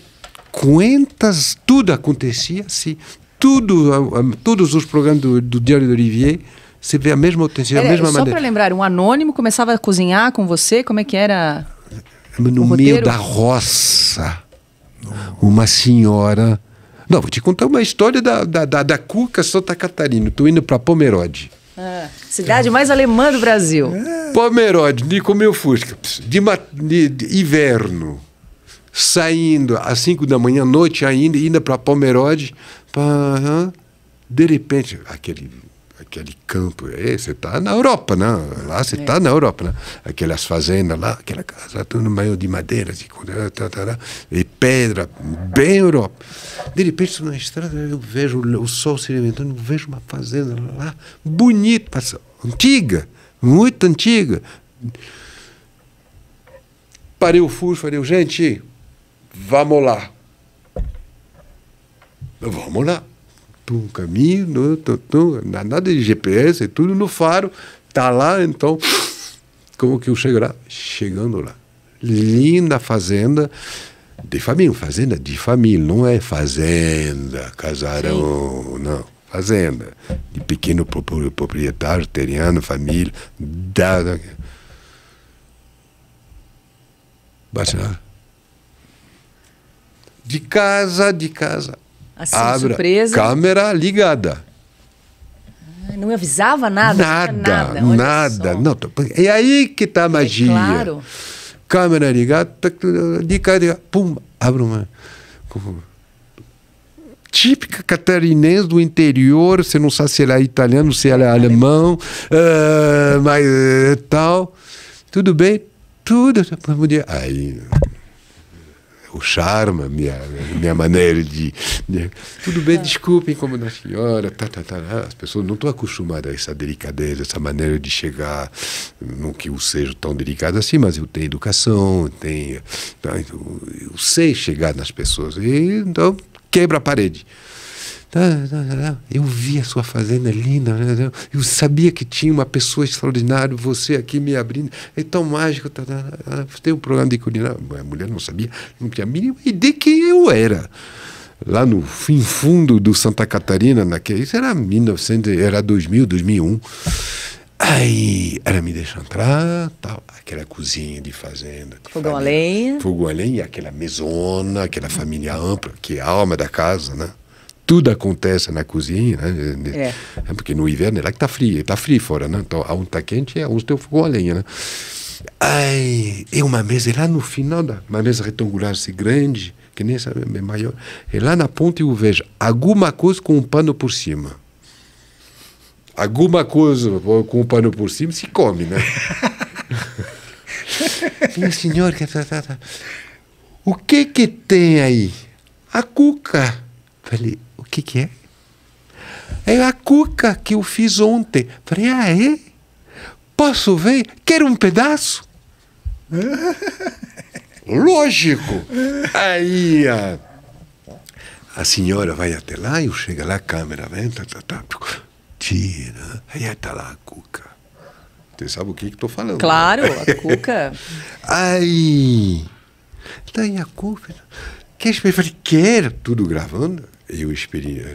quantas tudo acontecia assim tudo, todos os programas do, do Diário de Olivier, você vê a mesma potência, a mesma só maneira. Só para lembrar, um anônimo começava a cozinhar com você, como é que era? É, no meio da roça, uma senhora. Não, vou te contar uma história da, da, da, da Cuca Santa Catarina. Estou indo para Pomerode. Ah, cidade mais alemã do Brasil. É. Pomerode, de comer fusca, de, de, de inverno saindo às 5 da manhã, noite ainda, indo para Pomerode, pra, de repente, aquele aquele campo, você está na Europa, né? Lá você está é. Tá na Europa, né? Aquelas fazendas lá, aquela casa, tudo meio de madeira, de, e pedra, bem Europa. De repente, na estrada, eu vejo o sol se levantando, eu vejo uma fazenda lá, bonita, antiga, muito antiga. Parei o furo, falei, gente, Vamos lá. Então, vamos lá. Tum, caminho, nada de GPS, tudo no faro. Tá lá, então, como que eu chego lá? Chegando lá. Linda fazenda de família, fazenda de família, não é fazenda, casarão, Sim. não. Fazenda, de pequeno proprietário, teriano, família, da, da. lá de casa, de casa. Assim, Abra, surpresa. Câmera ligada. Ah, não avisava nada? Nada, nada. nada. Não, tô... E é aí que está a é magia. É claro. Câmera ligada, de casa, pum, abre uma típica catarinense do interior, você não sabe se ela é italiano, se ela é alemão, uh, mas uh, tal. Tudo bem? Tudo. Aí, o charme, a minha, minha maneira de, né? Tudo bem, tá. desculpem como na senhora, tá, tá, tá, né? as pessoas não estão acostumadas a essa delicadeza, essa maneira de chegar, não que eu seja tão delicado assim, mas eu tenho educação, eu, tenho, tá, então, eu sei chegar nas pessoas, e, então quebra a parede. Tá, tá, tá, eu vi a sua fazenda linda, né, né. eu sabia que tinha uma pessoa extraordinária, você aqui me abrindo, é tão mágico. Tem um programa de culinária, a mulher não sabia, não tinha a mínima ideia quem eu era. Lá no fim fundo do Santa Catarina, naquele, isso era 1900, era 2000, 2001. Aí ela me deixa entrar, tal, aquela cozinha de fazenda. De fogão a lenha. Fogão a lenha, aquela mesona, aquela família ampla, que é a alma da casa, né? tudo acontece na cozinha, né? É. é. Porque no inverno é lá que tá frio, tá frio fora, né? Então, aonde tá quente é onde tem o fogo a lenha, né? Ai, é uma mesa, é lá no final, da, uma mesa retangular assim, grande, que nem essa, é maior. É lá na ponta eu vejo alguma coisa com um pano por cima. Alguma coisa com um pano por cima se come, né? Minha senhora, tá, tá, tá. o que que tem aí? A cuca. Falei, que que é? É a cuca que eu fiz ontem. Falei, ah, é? Posso ver? Quero um pedaço? Lógico! Aí a, a senhora vai até lá, eu chego lá, a câmera vem, tá, tá, tá, tira, aí tá lá a cuca. Você sabe o que estou falando. Né? Claro, né? a cuca. aí, daí tá a cuca, quer, falei, quer, tudo gravando eu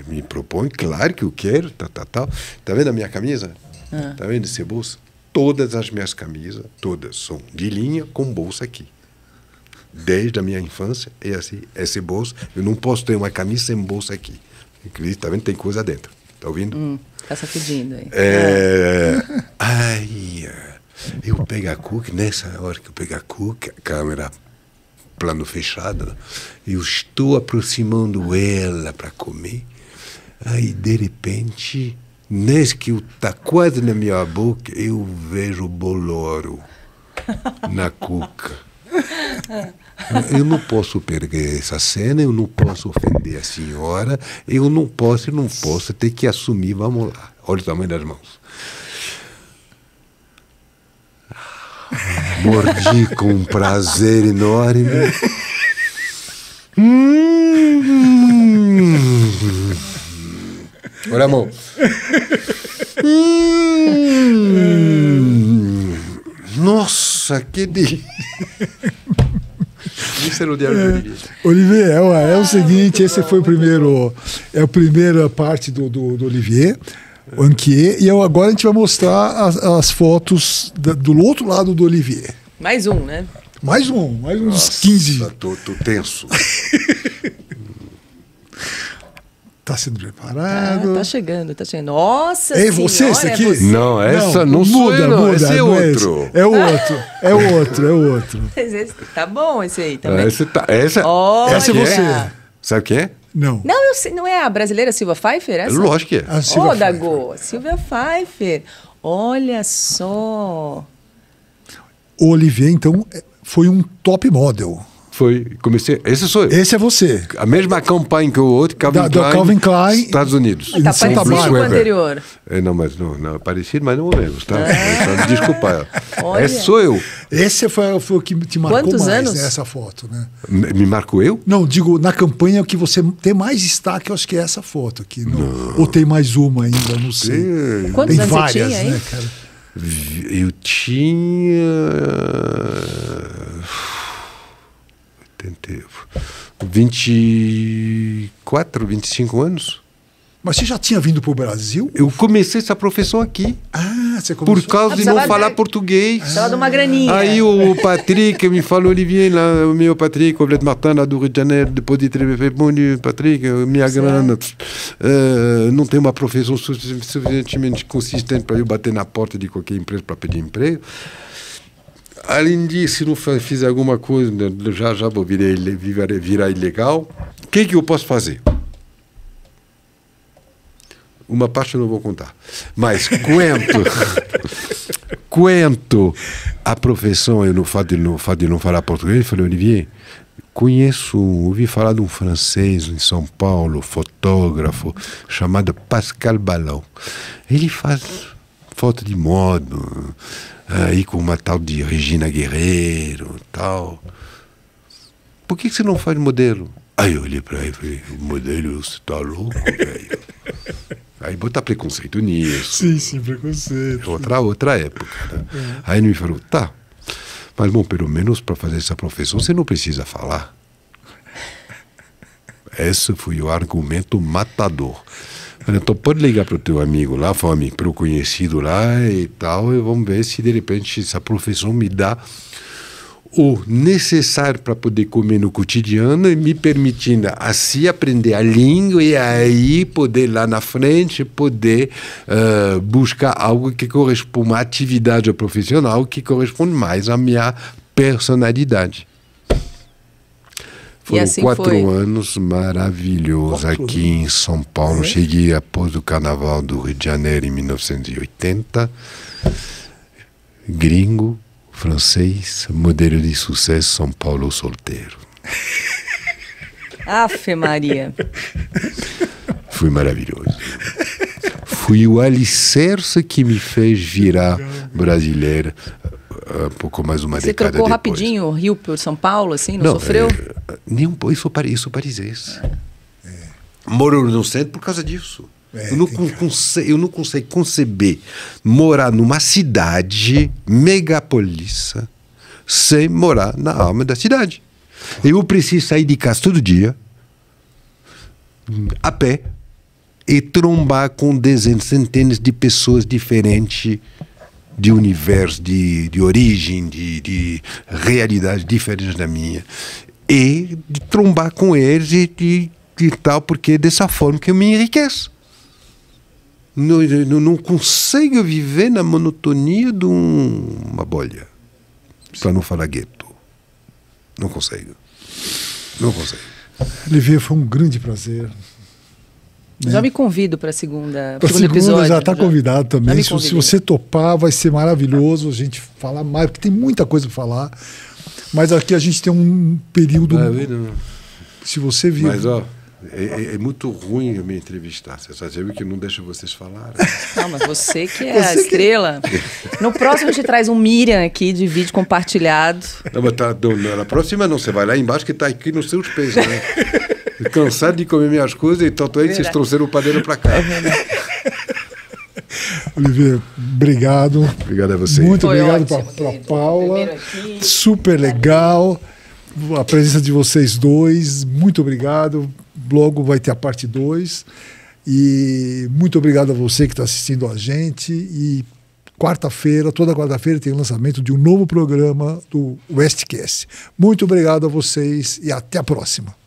me proponho, claro que eu quero, tal, tá, tal, tá, tal. Tá. vendo a minha camisa? Ah. Tá vendo esse bolso? Todas as minhas camisas, todas, são de linha com bolsa aqui. Desde a minha infância, é assim, esse bolso. Eu não posso ter uma camisa sem bolsa aqui. Inclusive, tá vendo? Tem coisa dentro. Tá ouvindo? Hum, tá sacudindo aí. É... Ah. Ai, eu pego a cuca, nessa hora que eu pego a cuca, a câmera plano fechado. Eu estou aproximando ela para comer. Aí, de repente, nesse que está quase na minha boca, eu vejo boloro na cuca. Eu não posso perder essa cena, eu não posso ofender a senhora, eu não posso, eu não posso ter que assumir, vamos lá. Olha o tamanho das mãos. Mordi com um prazer enorme. hum. Olha amor. hum. Nossa, que delícia. Isso era é o diário é, Olivier, é, é, o seguinte, esse foi o primeiro, é a primeira parte do, do, do Olivier. Anquier. E eu, agora a gente vai mostrar as, as fotos da, do outro lado do Olivier. Mais um, né? Mais um, mais uns Nossa, 15. Tô, tô tenso. Tá sendo preparado. Tá, tá chegando, tá chegando. Nossa É você esse aqui? É não, essa não, não muda, eu, não. Muda, esse é, é outro. É, outro, é outro, é outro. tá bom esse aí também. Esse tá, essa, essa é você. Sabe o que é? Não. Não, eu sei, não é a brasileira Silva Pfeiffer? Essa? Lógico que é. A Silvia oh, Dago, Silvia Pfeiffer. Olha só. O Olivier, então, é, foi um top model. Foi, comecei. Esse sou eu. Esse é você. A mesma campanha que o outro, Calvin, da, Klein, Calvin Klein, Estados Unidos. Ah, tá Santa parecido com o anterior. É, não, mas não, não, é parecido, mas não é o mesmo, tá? É. Desculpa. Olha. Esse sou eu. Esse foi, foi o que te marcou Quantos mais, né, anos? essa foto, né? Me marcou eu? Não, digo, na campanha o que você tem mais destaque, eu acho que é essa foto aqui. não. Ou tem mais uma ainda, não sei. Tem, Quantos tem várias, tinha, né, cara? Eu tinha. 24, 25 anos? Mas você já tinha vindo para o Brasil? Eu comecei essa profissão aqui. Ah, você começou? Por causa de não de... falar português. Só ah. de uma graninha. Aí o Patrick me falou, Olivier, lá, o meu Patrick, o Martin, lá do Rio de Janeiro, depois de ter me bom Patrick, minha Sim. grana uh, não tem uma profissão suficientemente consistente para eu bater na porta de qualquer empresa para pedir emprego. Além disso, se não fizer alguma coisa, já já vou virar, virar, virar ilegal. O que, que eu posso fazer? Uma parte eu não vou contar. Mas quanto, quanto à profissão eu no fato de não, fato de não falar português, eu falei, Olivier, conheço, ouvi falar de um francês em São Paulo, fotógrafo, chamado Pascal Balão. Ele faz foto de moda, aí com uma tal de Regina Guerreiro tal. Por que, que você não faz modelo? Aí eu olhei para ele e falei, modelo, você tá louco, velho? Aí botar preconceito nisso. Sim, sim, preconceito. É outra, outra época. Né? É. Aí ele me falou, tá, mas bom, pelo menos para fazer essa profissão você não precisa falar. Esse foi o argumento matador. então pode ligar para o teu amigo lá, para o conhecido lá e tal, e vamos ver se de repente essa profissão me dá o necessário para poder comer no cotidiano e me permitindo assim aprender a língua e aí poder lá na frente poder uh, buscar algo que corresponda uma atividade profissional que corresponde mais à minha personalidade. Foram assim quatro foi. anos maravilhosos quatro. aqui em São Paulo. Cheguei após o Carnaval do Rio de Janeiro em 1980. Gringo, francês, modelo de sucesso São Paulo solteiro. Afe Maria. Foi maravilhoso. Foi o alicerce que me fez virar brasileira eh, um pouco mais uma Você década depois. Você trocou rapidinho o Rio por São Paulo, assim, não, não sofreu? É, nem um pouco, isso sou, sou parisês. É. é, é, é. Moro no centro por causa disso. É, eu, não eu não consigo conceber morar numa cidade, megapolissa, sem morar na alma da cidade. Eu preciso sair de casa todo dia, a pé, e trombar com dezenas, centenas de pessoas diferentes de universo, de, de origem, de, de realidade diferente da minha. E de trombar com eles e, e, e tal, porque é dessa forma que eu me enriqueço não, não consegue viver na monotonia de um, uma bolha, para não falar gueto. Não consegue. Não consegue. Olivier, foi um grande prazer. Né? Já me convido para a segunda, pra segunda episódio. Tá já está convidado também. Se, se, você topar, vai ser maravilhoso a gente falar mais, porque tem muita coisa para falar. Mas aqui a gente tem um período. Maravilha. Se você vir. Mas, ó, é, é, é, muito ruim eu me entrevistar. Você só sabe que não deixa vocês falarem. Não, mas você que é você a é estrela. Que... No próximo a gente traz um Miriam aqui de vídeo compartilhado. Não, mas tá, não, na próxima não, você vai lá embaixo que está aqui nos seus pés, né? Cansado de comer minhas coisas e então tanto aí vocês trouxeram o padeiro para cá. É Oliveira, obrigado. Obrigado a você. Muito Foi obrigado para Paula. Super legal a presença de vocês dois. Muito obrigado logo vai ter a parte 2. E muito obrigado a você que está assistindo a gente. E quarta-feira, toda quarta-feira, tem o lançamento de um novo programa do Westcast. Muito obrigado a vocês e até a próxima.